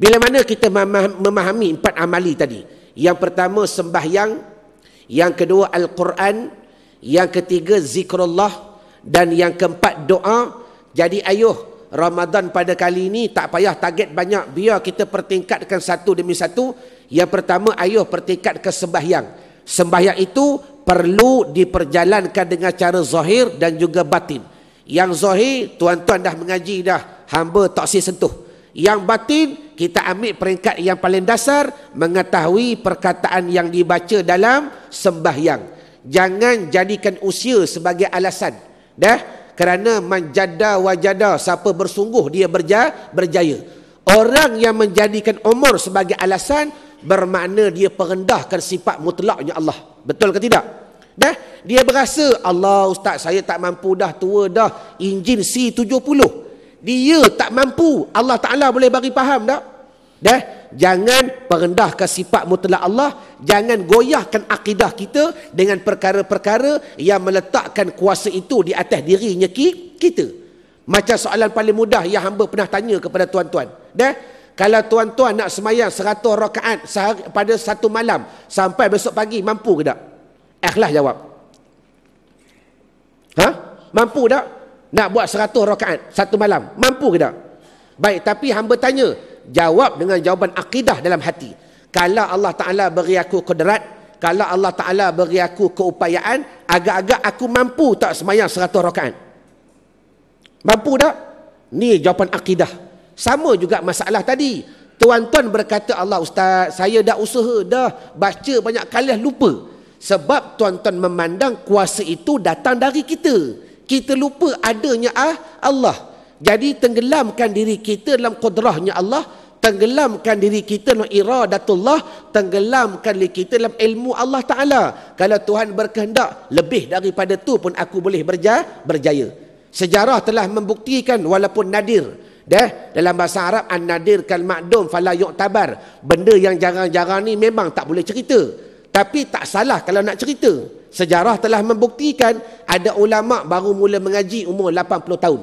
Bila mana kita memahami empat amali tadi? Yang pertama sembahyang, yang kedua Al-Quran, yang ketiga zikrullah dan yang keempat doa. Jadi ayuh Ramadan pada kali ini tak payah target banyak. Biar kita pertingkatkan satu demi satu. Yang pertama ayuh pertingkat ke sembahyang. Sembahyang itu perlu diperjalankan dengan cara zahir dan juga batin. Yang zahir tuan-tuan dah mengaji dah hamba tak si sentuh. Yang batin kita ambil peringkat yang paling dasar mengetahui perkataan yang dibaca dalam sembahyang jangan jadikan usia sebagai alasan dah kerana manjada wajada siapa bersungguh dia berja, berjaya orang yang menjadikan umur sebagai alasan bermakna dia perendahkan sifat mutlaknya Allah betul ke tidak dah dia berasa Allah ustaz saya tak mampu dah tua dah enjin C70 dia tak mampu Allah Ta'ala boleh bagi faham tak? Dah? jangan perendahkan sifat mutlak Allah jangan goyahkan akidah kita dengan perkara-perkara yang meletakkan kuasa itu di atas dirinya kita macam soalan paling mudah yang hamba pernah tanya kepada tuan-tuan Dah? kalau tuan-tuan nak semayang 100 rakaat pada satu malam sampai besok pagi mampu ke tak? ikhlas jawab ha? mampu tak? Nak buat 100 rakaat satu malam. Mampu ke tak? Baik, tapi hamba tanya. Jawab dengan jawapan akidah dalam hati. Kalau Allah Ta'ala beri aku kederat, kalau Allah Ta'ala beri aku keupayaan, agak-agak aku mampu tak semayang 100 rakaat? Mampu tak? Ni jawapan akidah. Sama juga masalah tadi. Tuan-tuan berkata, Allah Ustaz, saya dah usaha, dah baca banyak kali, lupa. Sebab tuan-tuan memandang kuasa itu datang dari kita. Kita kita lupa adanya ah Allah. Jadi tenggelamkan diri kita dalam kudrahnya Allah, tenggelamkan diri kita dalam iradatullah, tenggelamkan diri kita dalam ilmu Allah Taala. Kalau Tuhan berkehendak, lebih daripada itu pun aku boleh berja, berjaya. Sejarah telah membuktikan walaupun nadir Dah dalam bahasa Arab an-nadir kal ma'dum falayuk tabar. Benda yang jarang-jarang ni memang tak boleh cerita. Tapi tak salah kalau nak cerita. Sejarah telah membuktikan ada ulama baru mula mengaji umur 80 tahun.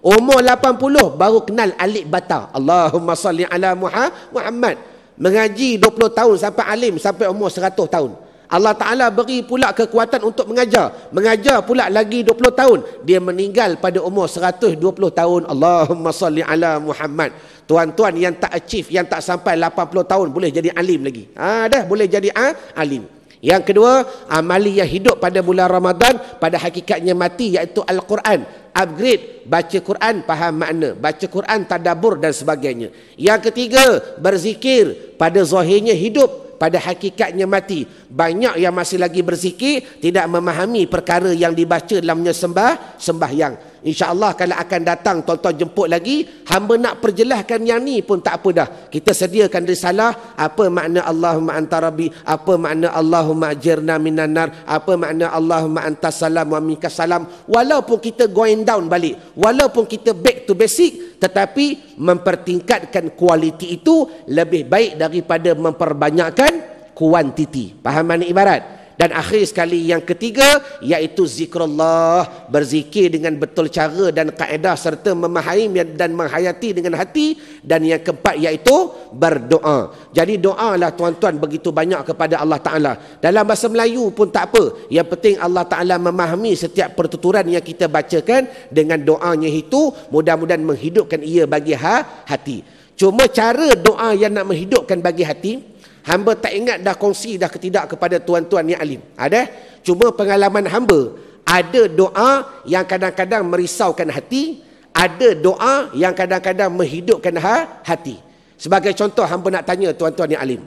Umur 80 baru kenal alif bata. Allahumma salli ala Muhammad. Mengaji 20 tahun sampai alim sampai umur 100 tahun. Allah Ta'ala beri pula kekuatan untuk mengajar. Mengajar pula lagi 20 tahun. Dia meninggal pada umur 120 tahun. Allahumma salli ala Muhammad. Tuan-tuan yang tak achieve, yang tak sampai 80 tahun boleh jadi alim lagi. Ha, dah boleh jadi ha? alim. Yang kedua, amali yang hidup pada bulan Ramadan pada hakikatnya mati iaitu Al-Quran. Upgrade, baca Quran, faham makna. Baca Quran, tadabur dan sebagainya. Yang ketiga, berzikir pada zahirnya hidup pada hakikatnya mati. Banyak yang masih lagi berzikir, tidak memahami perkara yang dibaca dalamnya sembah, sembahyang. InsyaAllah kalau akan datang tuan-tuan jemput lagi, hamba nak perjelaskan yang ni pun tak apa dah. Kita sediakan risalah, apa makna Allahumma antarabi, apa makna Allahumma ajirna minan nar, apa makna Allahumma antasalam wa minkasalam. Walaupun kita going down balik, walaupun kita back to basic, tetapi mempertingkatkan kualiti itu lebih baik daripada memperbanyakkan kuantiti. Faham makna ibarat? Dan akhir sekali yang ketiga iaitu zikrullah berzikir dengan betul cara dan kaedah serta memahami dan menghayati dengan hati dan yang keempat iaitu berdoa. Jadi doa lah tuan-tuan begitu banyak kepada Allah Ta'ala. Dalam bahasa Melayu pun tak apa. Yang penting Allah Ta'ala memahami setiap pertuturan yang kita bacakan dengan doanya itu mudah-mudahan menghidupkan ia bagi ha-, hati. Cuma cara doa yang nak menghidupkan bagi hati, Hamba tak ingat dah kongsi dah ketidak kepada tuan-tuan yang alim. Ada? Cuma pengalaman hamba. Ada doa yang kadang-kadang merisaukan hati. Ada doa yang kadang-kadang menghidupkan ha-, hati. Sebagai contoh hamba nak tanya tuan-tuan yang alim.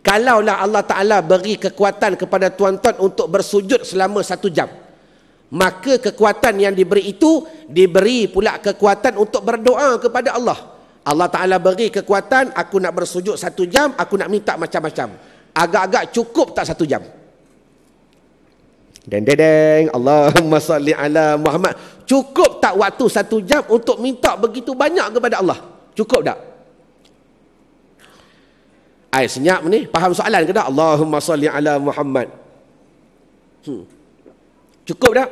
Kalaulah Allah Ta'ala beri kekuatan kepada tuan-tuan untuk bersujud selama satu jam. Maka kekuatan yang diberi itu diberi pula kekuatan untuk berdoa kepada Allah. Allah Ta'ala beri kekuatan, aku nak bersujud satu jam, aku nak minta macam-macam. Agak-agak cukup tak satu jam. Dan dedeng, Allahumma salli ala Muhammad. Cukup tak waktu satu jam untuk minta begitu banyak kepada Allah? Cukup tak? Ayat senyap ni, faham soalan ke tak? Allahumma salli ala Muhammad. Hmm. Cukup tak?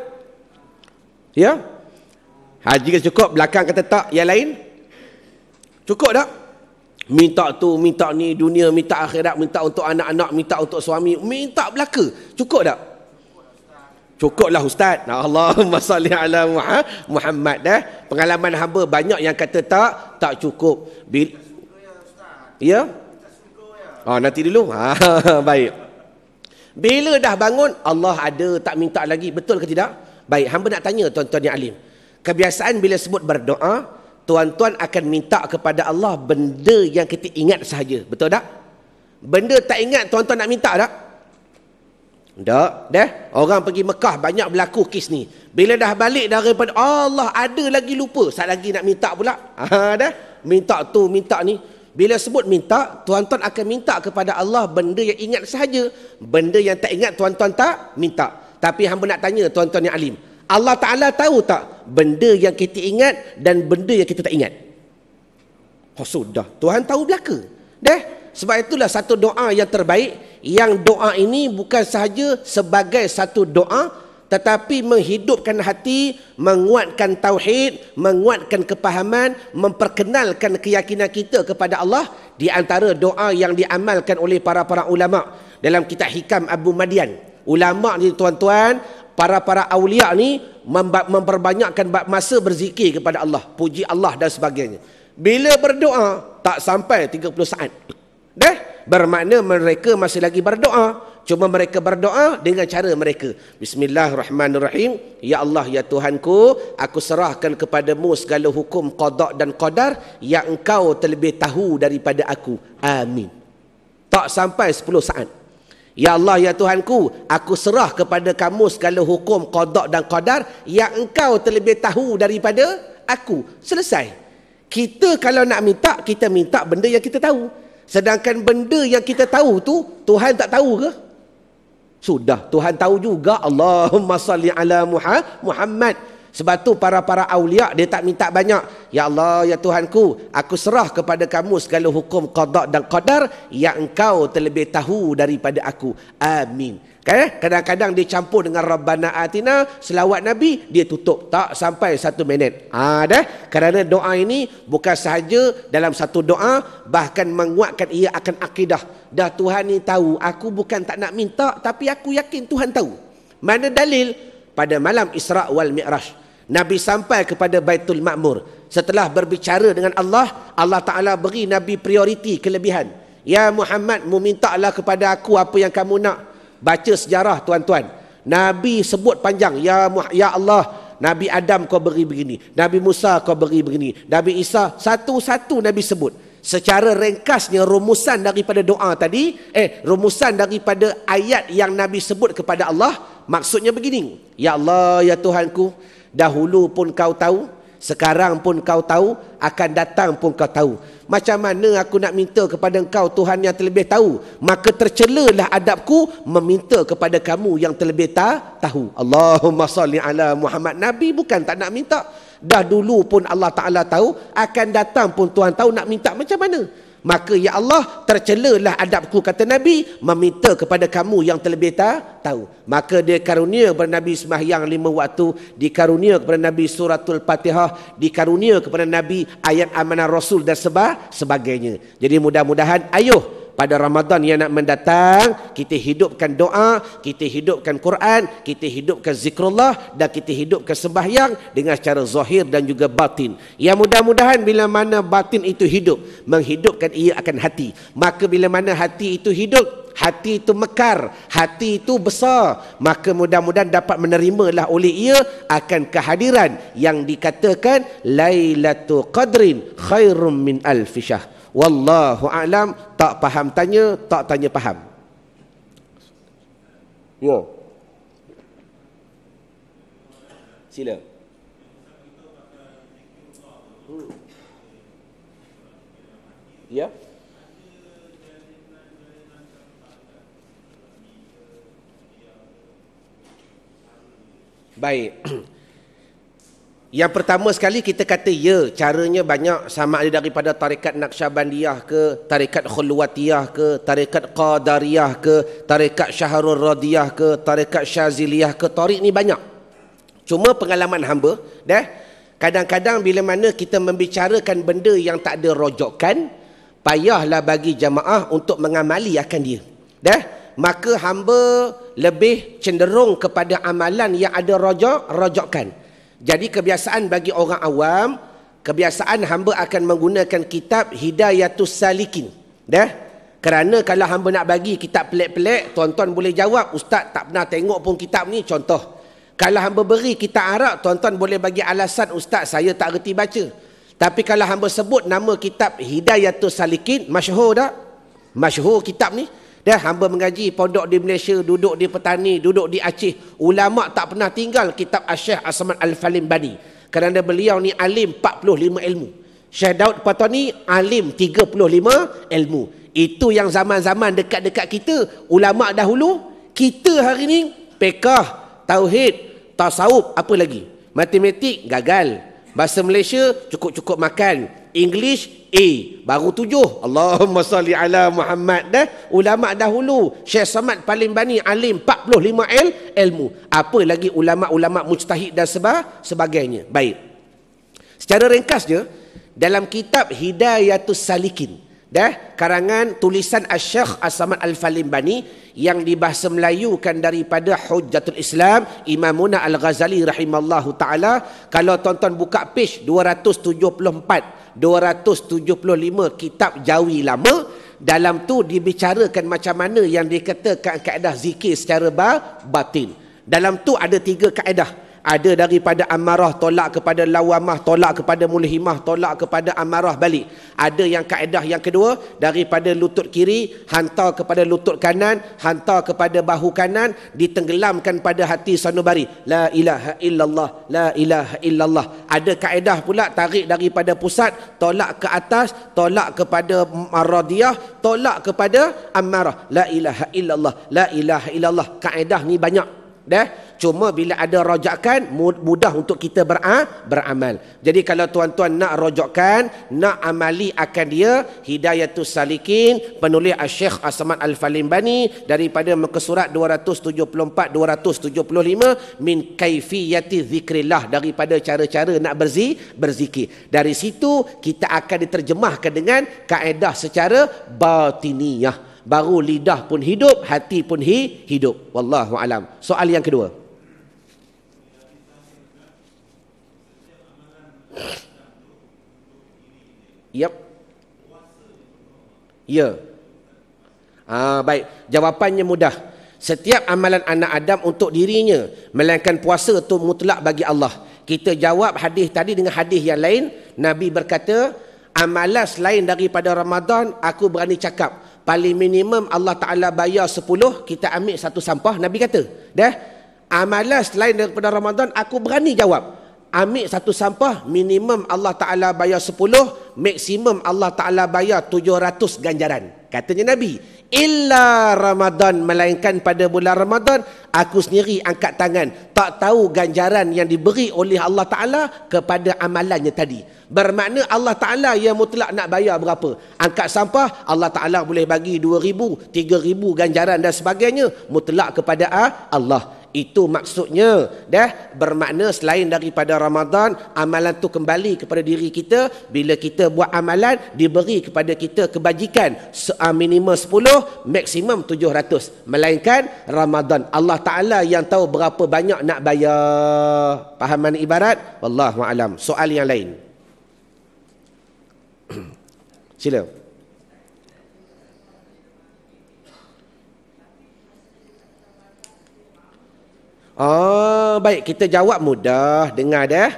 Ya? Haji cukup, belakang kata tak, yang lain? Cukup tak? Minta tu, minta ni, dunia, minta akhirat, minta untuk anak-anak, minta untuk suami, minta belaka. Cukup tak? Cukup lah, ustaz. Allahumma salli ala Muhammad dah. Eh. Pengalaman hamba banyak yang kata tak, tak cukup. Bil ya? Ah oh, nanti dulu. Ah, baik. Bila dah bangun, Allah ada tak minta lagi. Betul ke tidak? Baik, hamba nak tanya tuan-tuan yang alim. Kebiasaan bila sebut berdoa, tuan-tuan akan minta kepada Allah benda yang kita ingat sahaja. Betul tak? Benda tak ingat tuan-tuan nak minta tak? Tak. Dah. Orang pergi Mekah banyak berlaku kes ni. Bila dah balik daripada Allah ada lagi lupa. Sat lagi nak minta pula. Ha dah. Minta tu, minta ni. Bila sebut minta, tuan-tuan akan minta kepada Allah benda yang ingat sahaja. Benda yang tak ingat tuan-tuan tak minta. Tapi hamba nak tanya tuan-tuan yang alim. Allah Ta'ala tahu tak benda yang kita ingat dan benda yang kita tak ingat? Oh, sudah. Tuhan tahu belaka. Dah. Sebab itulah satu doa yang terbaik. Yang doa ini bukan sahaja sebagai satu doa tetapi menghidupkan hati, menguatkan tauhid, menguatkan kepahaman, memperkenalkan keyakinan kita kepada Allah di antara doa yang diamalkan oleh para-para ulama dalam kitab Hikam Abu Madian. Ulama ni tuan-tuan, para-para awliya ni memperbanyakkan masa berzikir kepada Allah, puji Allah dan sebagainya. Bila berdoa, tak sampai 30 saat. Deh, bermakna mereka masih lagi berdoa. Cuma mereka berdoa dengan cara mereka. Bismillahirrahmanirrahim. Ya Allah, ya Tuhanku, aku serahkan kepadamu segala hukum qadak dan qadar yang engkau terlebih tahu daripada aku. Amin. Tak sampai 10 saat. Ya Allah, Ya Tuhanku, aku serah kepada kamu segala hukum, kodok dan kodar yang engkau terlebih tahu daripada aku. Selesai. Kita kalau nak minta, kita minta benda yang kita tahu. Sedangkan benda yang kita tahu tu Tuhan tak tahu ke? Sudah, Tuhan tahu juga. Allahumma salli ala Muhammad. Sebab tu para-para awliya dia tak minta banyak. Ya Allah, ya Tuhanku, aku serah kepada kamu segala hukum qadak dan qadar yang engkau terlebih tahu daripada aku. Amin. Kan? Eh? Kadang-kadang dia campur dengan Rabbana Atina, selawat Nabi, dia tutup. Tak sampai satu minit. Ha, dah? Kerana doa ini bukan sahaja dalam satu doa, bahkan menguatkan ia akan akidah. Dah Tuhan ni tahu, aku bukan tak nak minta, tapi aku yakin Tuhan tahu. Mana dalil? Pada malam Isra' wal Mi'raj. Nabi sampai kepada Baitul makmur Setelah berbicara dengan Allah, Allah Ta'ala beri Nabi prioriti kelebihan. Ya Muhammad, mu memintalah kepada aku apa yang kamu nak. Baca sejarah tuan-tuan. Nabi sebut panjang, Ya ya Allah, Nabi Adam kau beri begini. Nabi Musa kau beri begini. Nabi Isa, satu-satu Nabi sebut. Secara ringkasnya rumusan daripada doa tadi, eh rumusan daripada ayat yang Nabi sebut kepada Allah, maksudnya begini. Ya Allah, Ya Tuhanku, Dahulu pun kau tahu Sekarang pun kau tahu Akan datang pun kau tahu Macam mana aku nak minta kepada engkau Tuhan yang terlebih tahu Maka tercelalah adabku Meminta kepada kamu yang terlebih ta tahu Allahumma salli ala Muhammad Nabi bukan tak nak minta Dah dulu pun Allah Ta'ala tahu Akan datang pun Tuhan tahu nak minta macam mana maka ya Allah tercelalah adabku kata Nabi meminta kepada kamu yang terlebih tahu maka dia karunia kepada Nabi sembahyang lima waktu dikarunia kepada Nabi suratul Fatihah dikarunia kepada Nabi ayat amanah Rasul dan sebagainya jadi mudah-mudahan ayuh pada Ramadan yang nak mendatang kita hidupkan doa kita hidupkan Quran kita hidupkan zikrullah dan kita hidupkan sembahyang dengan cara zahir dan juga batin yang mudah-mudahan bila mana batin itu hidup menghidupkan ia akan hati maka bila mana hati itu hidup hati itu mekar, hati itu besar, maka mudah-mudahan dapat menerimalah oleh ia akan kehadiran yang dikatakan Lailatul Qadrin khairum min alfishah wallahu alam tak faham tanya tak tanya faham yo ya. sila hmm. ya baik Yang pertama sekali kita kata ya, caranya banyak sama ada daripada tarekat Naqsyabandiyah ke, tarekat Khulwatiyah ke, tarekat Qadariyah ke, tarekat Syahrul Radiyah ke, tarekat Syaziliyah ke, tarik ni banyak. Cuma pengalaman hamba, deh, kadang-kadang bila mana kita membicarakan benda yang tak ada rojokkan, payahlah bagi jamaah untuk mengamali akan dia. Deh, maka hamba lebih cenderung kepada amalan yang ada rojok, rojokkan. Jadi kebiasaan bagi orang awam, kebiasaan hamba akan menggunakan kitab Hidayatus Salikin. Dah? Kerana kalau hamba nak bagi kitab pelik-pelik, tuan-tuan boleh jawab, ustaz tak pernah tengok pun kitab ni contoh. Kalau hamba beri kitab Arab, tuan-tuan boleh bagi alasan, ustaz saya tak reti baca. Tapi kalau hamba sebut nama kitab Hidayatul Salikin, masyhur tak? Masyhur kitab ni. Ya, hamba mengaji pondok di Malaysia, duduk di petani, duduk di Aceh. Ulama tak pernah tinggal kitab Asyikh Asmat Al-Falim Bani. Kerana beliau ni alim 45 ilmu. Syekh Daud ni alim 35 ilmu. Itu yang zaman-zaman dekat-dekat kita, ulama dahulu, kita hari ni pekah, tauhid, tasawuf, apa lagi? Matematik gagal, Bahasa Malaysia cukup-cukup makan. English A. Baru tujuh. Allahumma salli ala Muhammad dah. Ulama dahulu. Syekh Samad paling bani alim 45 L, ilmu. Apa lagi ulama-ulama mujtahid dan sebah, sebagainya. Baik. Secara ringkasnya, dalam kitab Hidayatus Salikin. Dah karangan tulisan Asy-Syaikh As-Samad Al-Falimbani yang dibahasa Melayu kan daripada Hujjatul Islam Imamuna Al-Ghazali rahimallahu taala kalau tonton buka page 274 275 kitab Jawi lama dalam tu dibicarakan macam mana yang dikatakan kaedah zikir secara batin dalam tu ada tiga kaedah ada daripada amarah tolak kepada lawamah tolak kepada mulhimah tolak kepada amarah balik ada yang kaedah yang kedua daripada lutut kiri hantar kepada lutut kanan hantar kepada bahu kanan ditenggelamkan pada hati sanubari la ilaha illallah la ilaha illallah ada kaedah pula tarik daripada pusat tolak ke atas tolak kepada maradiyah tolak kepada amarah la ilaha illallah la ilaha illallah kaedah ni banyak dah cuma bila ada rojakan mudah untuk kita bera beramal jadi kalau tuan-tuan nak rojakan nak amali akan dia hidayatus salikin penulis asy-syekh Asmat al-Falimbani daripada muka surat 274 275 min kaifiyati zikrillah daripada cara-cara nak berzi berzikir dari situ kita akan diterjemahkan dengan kaedah secara batiniah baru lidah pun hidup, hati pun hi, hidup. Wallahu alam. Soal yang kedua. Yep. Ya. Ah ha, baik, jawapannya mudah. Setiap amalan anak Adam untuk dirinya, melainkan puasa itu mutlak bagi Allah. Kita jawab hadis tadi dengan hadis yang lain, Nabi berkata, amalan selain daripada Ramadan aku berani cakap paling minimum Allah Ta'ala bayar sepuluh kita ambil satu sampah Nabi kata dah amalan selain daripada Ramadan aku berani jawab ambil satu sampah minimum Allah Ta'ala bayar sepuluh maksimum Allah Ta'ala bayar tujuh ratus ganjaran katanya Nabi illa Ramadan melainkan pada bulan Ramadan aku sendiri angkat tangan tak tahu ganjaran yang diberi oleh Allah Taala kepada amalannya tadi bermakna Allah Taala yang mutlak nak bayar berapa angkat sampah Allah Taala boleh bagi 2000 3000 ganjaran dan sebagainya mutlak kepada ah, Allah Allah itu maksudnya dah bermakna selain daripada Ramadan amalan tu kembali kepada diri kita bila kita buat amalan diberi kepada kita kebajikan minimal 10 maksimum 700 melainkan Ramadan Allah Taala yang tahu berapa banyak nak bayar faham mana ibarat wallahu alam soal yang lain Sila. Oh, baik kita jawab mudah. Dengar dah.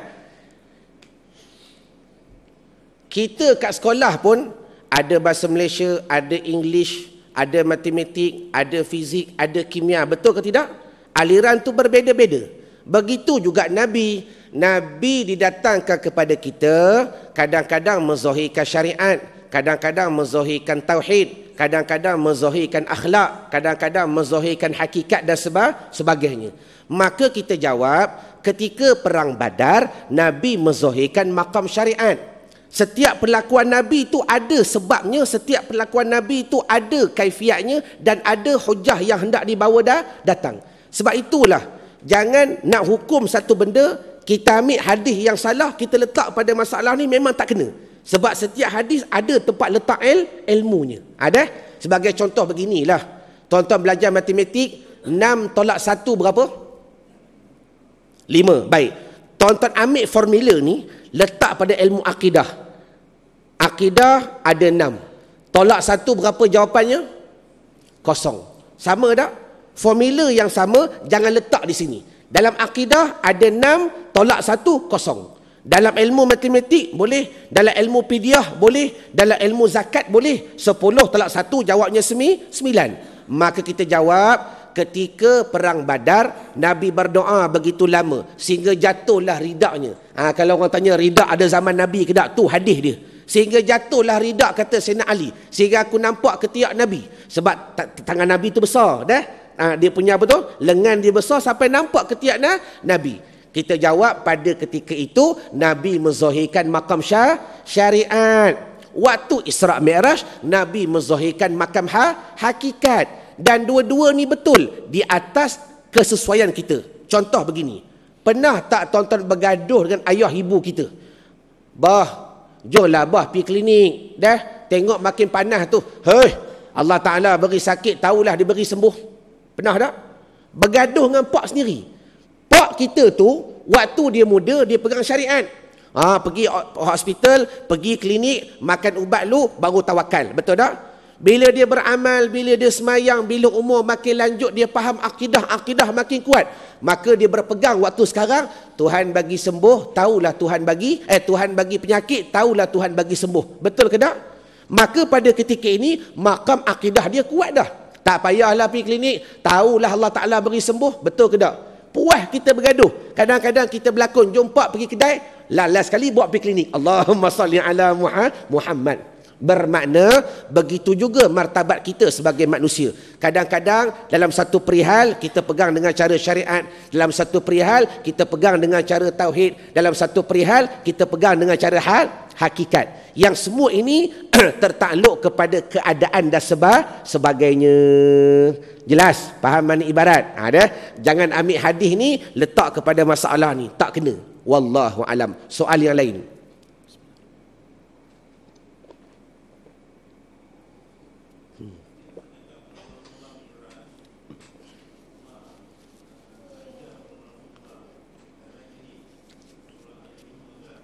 Kita kat sekolah pun ada bahasa Malaysia, ada English, ada matematik, ada fizik, ada kimia. Betul ke tidak? Aliran tu berbeza-beza. Begitu juga Nabi. Nabi didatangkan kepada kita kadang-kadang menzahirkan syariat, kadang-kadang menzahirkan tauhid kadang-kadang menzahirkan akhlak kadang-kadang menzahirkan hakikat dan sebagainya maka kita jawab ketika perang badar nabi menzahirkan makam syariat setiap perlakuan nabi itu ada sebabnya setiap perlakuan nabi itu ada kaifiatnya dan ada hujah yang hendak dibawa dah datang sebab itulah jangan nak hukum satu benda kita ambil hadis yang salah kita letak pada masalah ni memang tak kena sebab setiap hadis ada tempat letak il, ilmunya. Ada? Sebagai contoh beginilah. Tuan-tuan belajar matematik, 6 tolak 1 berapa? 5. Baik. Tuan-tuan ambil formula ni, letak pada ilmu akidah. Akidah ada 6. Tolak 1 berapa jawapannya? Kosong. Sama tak? Formula yang sama, jangan letak di sini. Dalam akidah ada 6, tolak 1, kosong. Dalam ilmu matematik boleh, dalam ilmu pidiah boleh, dalam ilmu zakat boleh. Sepuluh tolak satu jawabnya sembilan. Maka kita jawab ketika perang Badar Nabi berdoa begitu lama sehingga jatuhlah ridaknya. Ha, kalau orang tanya ridak ada zaman Nabi ke tak tu hadis dia. Sehingga jatuhlah ridak kata Sayyidina Ali sehingga aku nampak ketiak Nabi sebab tangan Nabi tu besar dah. Ha, dia punya apa tu? Lengan dia besar sampai nampak ketiak Nabi. Kita jawab pada ketika itu Nabi menzahirkan makam syar syariat. Waktu Isra Mi'raj Nabi menzahirkan makam ha hakikat dan dua-dua ni betul di atas kesesuaian kita. Contoh begini. Pernah tak tonton bergaduh dengan ayah ibu kita? Bah, jomlah bah pergi klinik. Dah, tengok makin panas tu. Hei, Allah Ta'ala beri sakit, tahulah dia beri sembuh. Pernah tak? Bergaduh dengan pak sendiri bapak kita tu waktu dia muda dia pegang syariat ha, pergi hospital pergi klinik makan ubat lu baru tawakal betul tak bila dia beramal, bila dia semayang, bila umur makin lanjut, dia faham akidah-akidah makin kuat. Maka dia berpegang waktu sekarang, Tuhan bagi sembuh, taulah Tuhan bagi. Eh, Tuhan bagi penyakit, taulah Tuhan bagi sembuh. Betul ke tak? Maka pada ketika ini, makam akidah dia kuat dah. Tak payahlah pergi klinik, tahulah Allah Ta'ala beri sembuh. Betul ke tak? puas kita bergaduh. Kadang-kadang kita berlakon, jumpa pergi kedai, lalas sekali buat pergi klinik. Allahumma salli ala Muhammad. Bermakna begitu juga martabat kita sebagai manusia. Kadang-kadang dalam satu perihal kita pegang dengan cara syariat, dalam satu perihal kita pegang dengan cara tauhid, dalam satu perihal kita pegang dengan cara hal hakikat yang semua ini tertakluk kepada keadaan dan sebagainya jelas faham makna ibarat ha, ada ha, jangan ambil hadis ni letak kepada masalah ni tak kena wallahu alam soal yang lain hmm.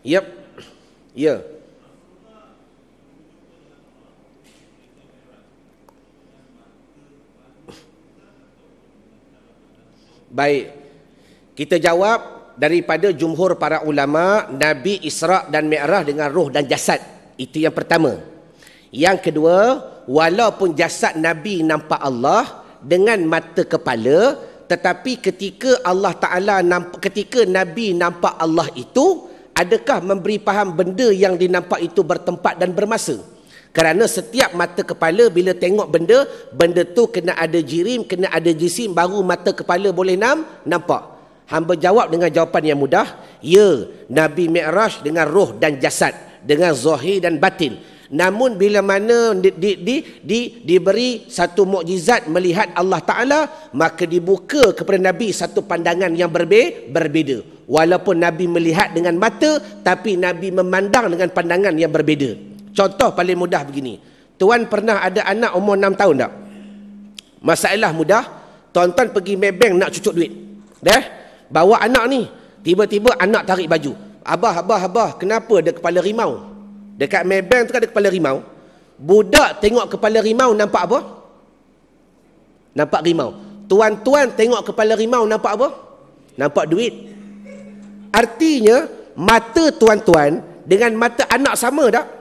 Yep. Ya. Yeah. Baik. Kita jawab daripada jumhur para ulama Nabi Isra' dan Mi'raj dengan ruh dan jasad. Itu yang pertama. Yang kedua, walaupun jasad Nabi nampak Allah dengan mata kepala, tetapi ketika Allah Taala nampak ketika Nabi nampak Allah itu, adakah memberi faham benda yang dinampak itu bertempat dan bermasa? Kerana setiap mata kepala bila tengok benda, benda tu kena ada jirim, kena ada jisim, baru mata kepala boleh nam, nampak. Hamba jawab dengan jawapan yang mudah. Ya, Nabi Mi'raj dengan roh dan jasad. Dengan zahir dan batin. Namun bila mana di, di, di, di, diberi satu mukjizat melihat Allah Ta'ala, maka dibuka kepada Nabi satu pandangan yang berbe, berbeza. Walaupun Nabi melihat dengan mata, tapi Nabi memandang dengan pandangan yang berbeza. Contoh paling mudah begini. Tuan pernah ada anak umur 6 tahun tak? Masalah mudah. Tuan-tuan pergi Maybank nak cucuk duit. Dah? Bawa anak ni. Tiba-tiba anak tarik baju. Abah, abah, abah. Kenapa ada kepala rimau? Dekat Maybank tu kan ada kepala rimau. Budak tengok kepala rimau nampak apa? Nampak rimau. Tuan-tuan tengok kepala rimau nampak apa? Nampak duit. Artinya, mata tuan-tuan dengan mata anak sama tak?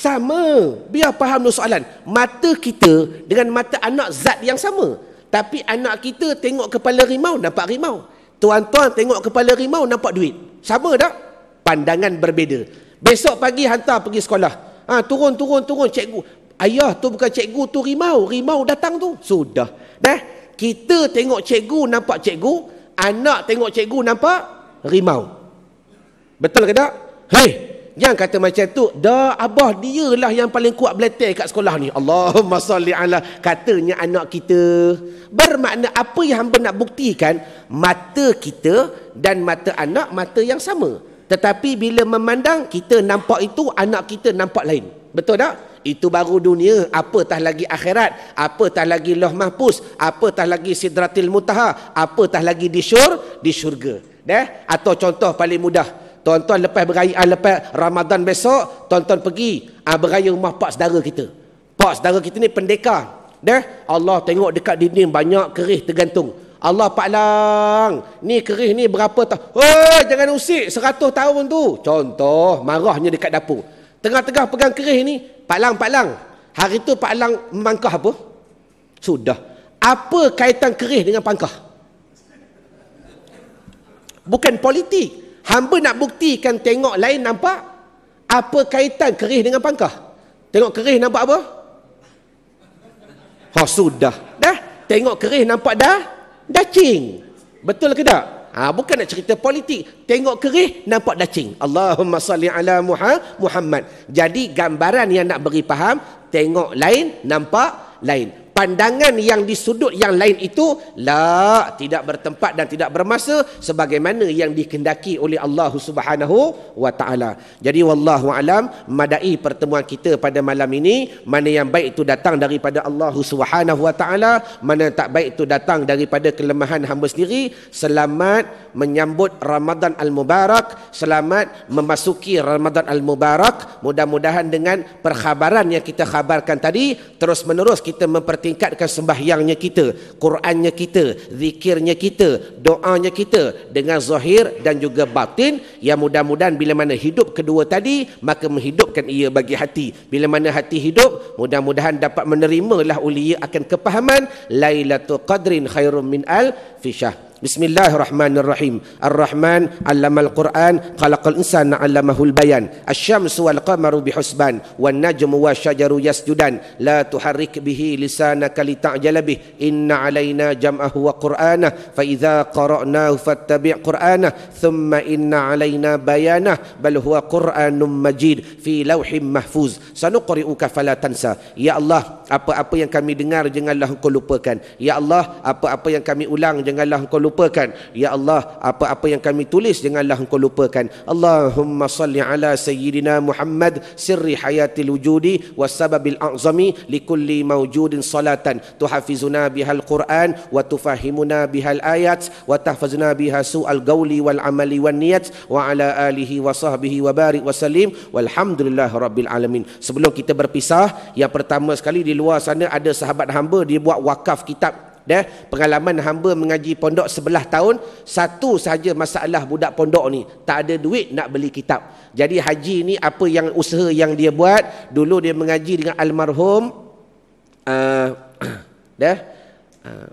Sama. Biar faham dulu soalan. Mata kita dengan mata anak zat yang sama. Tapi anak kita tengok kepala rimau, nampak rimau. Tuan-tuan tengok kepala rimau, nampak duit. Sama tak? Pandangan berbeza. Besok pagi hantar pergi sekolah. Ha, turun, turun, turun cikgu. Ayah tu bukan cikgu tu rimau. Rimau datang tu. Sudah. Dah. Kita tengok cikgu nampak cikgu. Anak tengok cikgu nampak rimau. Betul ke tak? Hei, yang kata macam tu, dah abah dia lah yang paling kuat belater kat sekolah ni. Allahumma salli ala katanya anak kita. Bermakna apa yang hamba nak buktikan, mata kita dan mata anak mata yang sama. Tetapi bila memandang, kita nampak itu, anak kita nampak lain. Betul tak? Itu baru dunia, apatah lagi akhirat, apatah lagi loh mahpus, apatah lagi sidratil mutaha, apatah lagi di syur, di syurga. Deh? Atau contoh paling mudah, Tuan-tuan lepas beraya, ah, lepas Ramadan besok, tuan-tuan pergi uh, beraya rumah pak saudara kita. Pak saudara kita ni pendekar. Dah? Allah tengok dekat dinding banyak kerih tergantung. Allah Pak Lang, ni kerih ni berapa tahun? Oh, jangan usik, seratus tahun tu. Contoh, marahnya dekat dapur. Tengah-tengah pegang kerih ni, Pak Lang, Pak Lang. Hari tu Pak Lang memangkah apa? Sudah. Apa kaitan kerih dengan pangkah? Bukan politik. Hamba nak buktikan tengok lain nampak apa kaitan kerih dengan pangkah? Tengok kerih nampak apa? Ha sudah. Dah. Tengok kerih nampak dah? Dacing. Betul ke tak? Ha, bukan nak cerita politik. Tengok kerih, nampak dacing. Allahumma salli ala muha, Muhammad. Jadi gambaran yang nak beri faham, tengok lain, nampak lain pandangan yang di sudut yang lain itu la tidak bertempat dan tidak bermasa sebagaimana yang dikehendaki oleh Allah Subhanahu wa taala. Jadi wallahu alam madai pertemuan kita pada malam ini mana yang baik itu datang daripada Allah Subhanahu wa taala, mana tak baik itu datang daripada kelemahan hamba sendiri. Selamat menyambut Ramadan Al-Mubarak selamat memasuki Ramadan Al-Mubarak mudah-mudahan dengan perkhabaran yang kita khabarkan tadi terus menerus kita mempertingkatkan sembahyangnya kita Qurannya kita zikirnya kita doanya kita dengan zahir dan juga batin yang mudah-mudahan bila mana hidup kedua tadi maka menghidupkan ia bagi hati bila mana hati hidup mudah-mudahan dapat menerimalah ulia akan kepahaman Lailatul Qadrin khairum min al fishah Bismillahirrahmanirrahim. Ar-Rahman allamal Qur'an, khalaqal insana 'allamahul bayan. Asy-syamsu wal qamaru bihusban, wan najmu wasyajaru yasjudan. La tuharrik bihi lisanaka lita'jala bih. Inna 'alaina jam'ahu wa Qur'ana, fa idza qara'nahu fattabi' Qur'ana, thumma inna 'alaina bayana, bal huwa Qur'anum Majid fi lawhim mahfuz. Sanuqri'uka fala tansa. Ya Allah, apa-apa yang kami dengar janganlah engkau lupakan. Ya Allah, apa-apa yang kami ulang janganlah engkau lupakan ya Allah apa-apa yang kami tulis janganlah engkau lupakan Allahumma salli ala sayyidina Muhammad sirri hayatil wujudi wasababil a'zami likulli mawjudin salatan tuhafizuna bihal quran wa tufahimuna bihal ayat wa tahfazuna biha su'al gauli wal amali wal niyat wa ala alihi wa sahbihi wa barik wa salim walhamdulillah rabbil alamin sebelum kita berpisah yang pertama sekali di luar sana ada sahabat hamba dia buat wakaf kitab Dah ya, pengalaman hamba mengaji pondok sebelah tahun, satu saja masalah budak pondok ni, tak ada duit nak beli kitab. Jadi haji ni apa yang usaha yang dia buat, dulu dia mengaji dengan almarhum uh, dah ya, uh,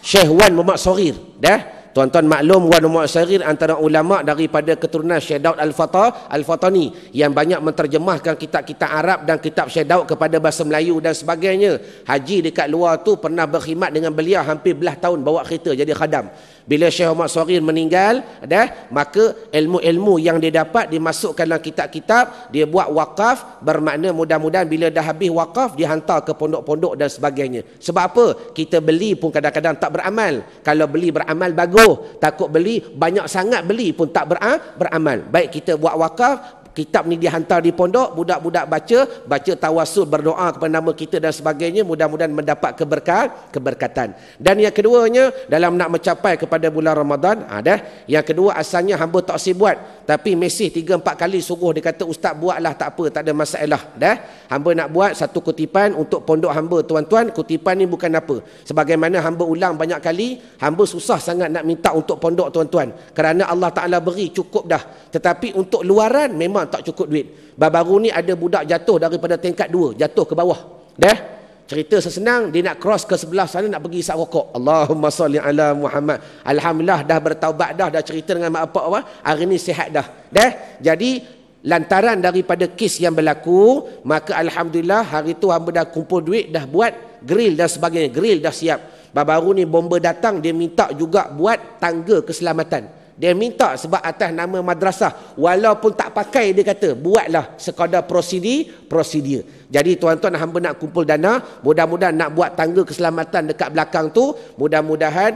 Syekh Wan Muhammad Sorir, dah. Ya. Tuan-tuan maklum Wan Mu'asyirin antara ulama' daripada keturunan Syed Daud Al-Fatah, al ni yang banyak menterjemahkan kitab-kitab Arab dan kitab Syed Daud kepada bahasa Melayu dan sebagainya. Haji dekat luar tu pernah berkhidmat dengan beliau hampir belah tahun bawa kereta jadi khadam. Bila Syekh Ahmad Sorin meninggal, dah maka ilmu-ilmu yang dia dapat dimasukkan dalam kitab-kitab, dia buat wakaf bermakna mudah-mudahan bila dah habis wakaf dia hantar ke pondok-pondok dan sebagainya. Sebab apa? Kita beli pun kadang-kadang tak beramal. Kalau beli beramal bagus, takut beli banyak sangat beli pun tak beramal. Baik kita buat wakaf, kitab ni dihantar di pondok budak-budak baca baca tawasul berdoa kepada nama kita dan sebagainya mudah-mudahan mendapat keberkahan keberkatan dan yang keduanya dalam nak mencapai kepada bulan Ramadan ada ha, yang kedua asalnya hamba tak si buat tapi mesej 3 4 kali suruh dia kata ustaz buatlah tak apa tak ada masalah dah hamba nak buat satu kutipan untuk pondok hamba tuan-tuan kutipan ni bukan apa sebagaimana hamba ulang banyak kali hamba susah sangat nak minta untuk pondok tuan-tuan kerana Allah Taala beri cukup dah tetapi untuk luaran memang tak cukup duit. Baru-baru ni ada budak jatuh daripada tingkat dua. Jatuh ke bawah. Dah? Cerita sesenang, dia nak cross ke sebelah sana, nak pergi isap rokok. Allahumma salli ala Muhammad. Alhamdulillah, dah bertaubat dah, dah cerita dengan mak apa apa. Hari ni sihat dah. Dah? Jadi, lantaran daripada kes yang berlaku, maka Alhamdulillah, hari tu hamba dah kumpul duit, dah buat grill dan sebagainya. Grill dah siap. Baru-baru ni bomba datang, dia minta juga buat tangga keselamatan. Dia minta sebab atas nama madrasah. Walaupun tak pakai, dia kata, buatlah sekadar prosedi, prosedur. Jadi tuan-tuan hamba nak kumpul dana, mudah-mudahan nak buat tangga keselamatan dekat belakang tu, mudah-mudahan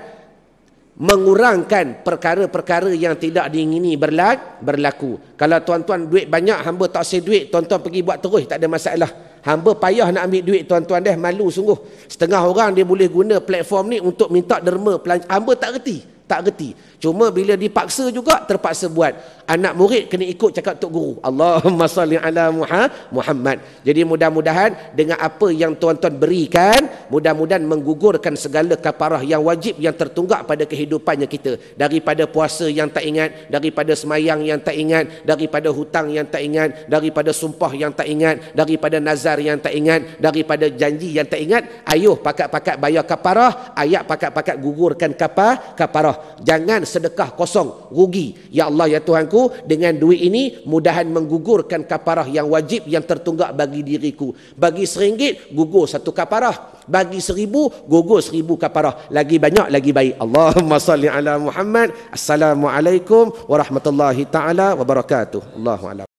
mengurangkan perkara-perkara yang tidak diingini berlaku. Kalau tuan-tuan duit banyak, hamba tak sedih duit, tuan-tuan pergi buat terus, tak ada masalah. Hamba payah nak ambil duit tuan-tuan dah malu sungguh. Setengah orang dia boleh guna platform ni untuk minta derma pelancong. Hamba tak reti tak reti. Cuma bila dipaksa juga terpaksa buat. Anak murid kena ikut cakap tok guru. Allahumma salli ala Muhammad. Jadi mudah-mudahan dengan apa yang tuan-tuan berikan, mudah-mudahan menggugurkan segala kaparah yang wajib yang tertunggak pada kehidupannya kita. Daripada puasa yang tak ingat, daripada semayang yang tak ingat, daripada hutang yang tak ingat, daripada sumpah yang tak ingat, daripada nazar yang tak ingat, daripada janji yang tak ingat, ayuh pakat-pakat bayar kaparah, ayat pakat-pakat gugurkan kapar, kaparah jangan sedekah kosong rugi ya Allah ya Tuhanku dengan duit ini mudahan menggugurkan kaparah yang wajib yang tertunggak bagi diriku bagi seringgit gugur satu kaparah bagi seribu gugur seribu kaparah lagi banyak lagi baik Allahumma salli ala Muhammad Assalamualaikum warahmatullahi taala wabarakatuh Allahumma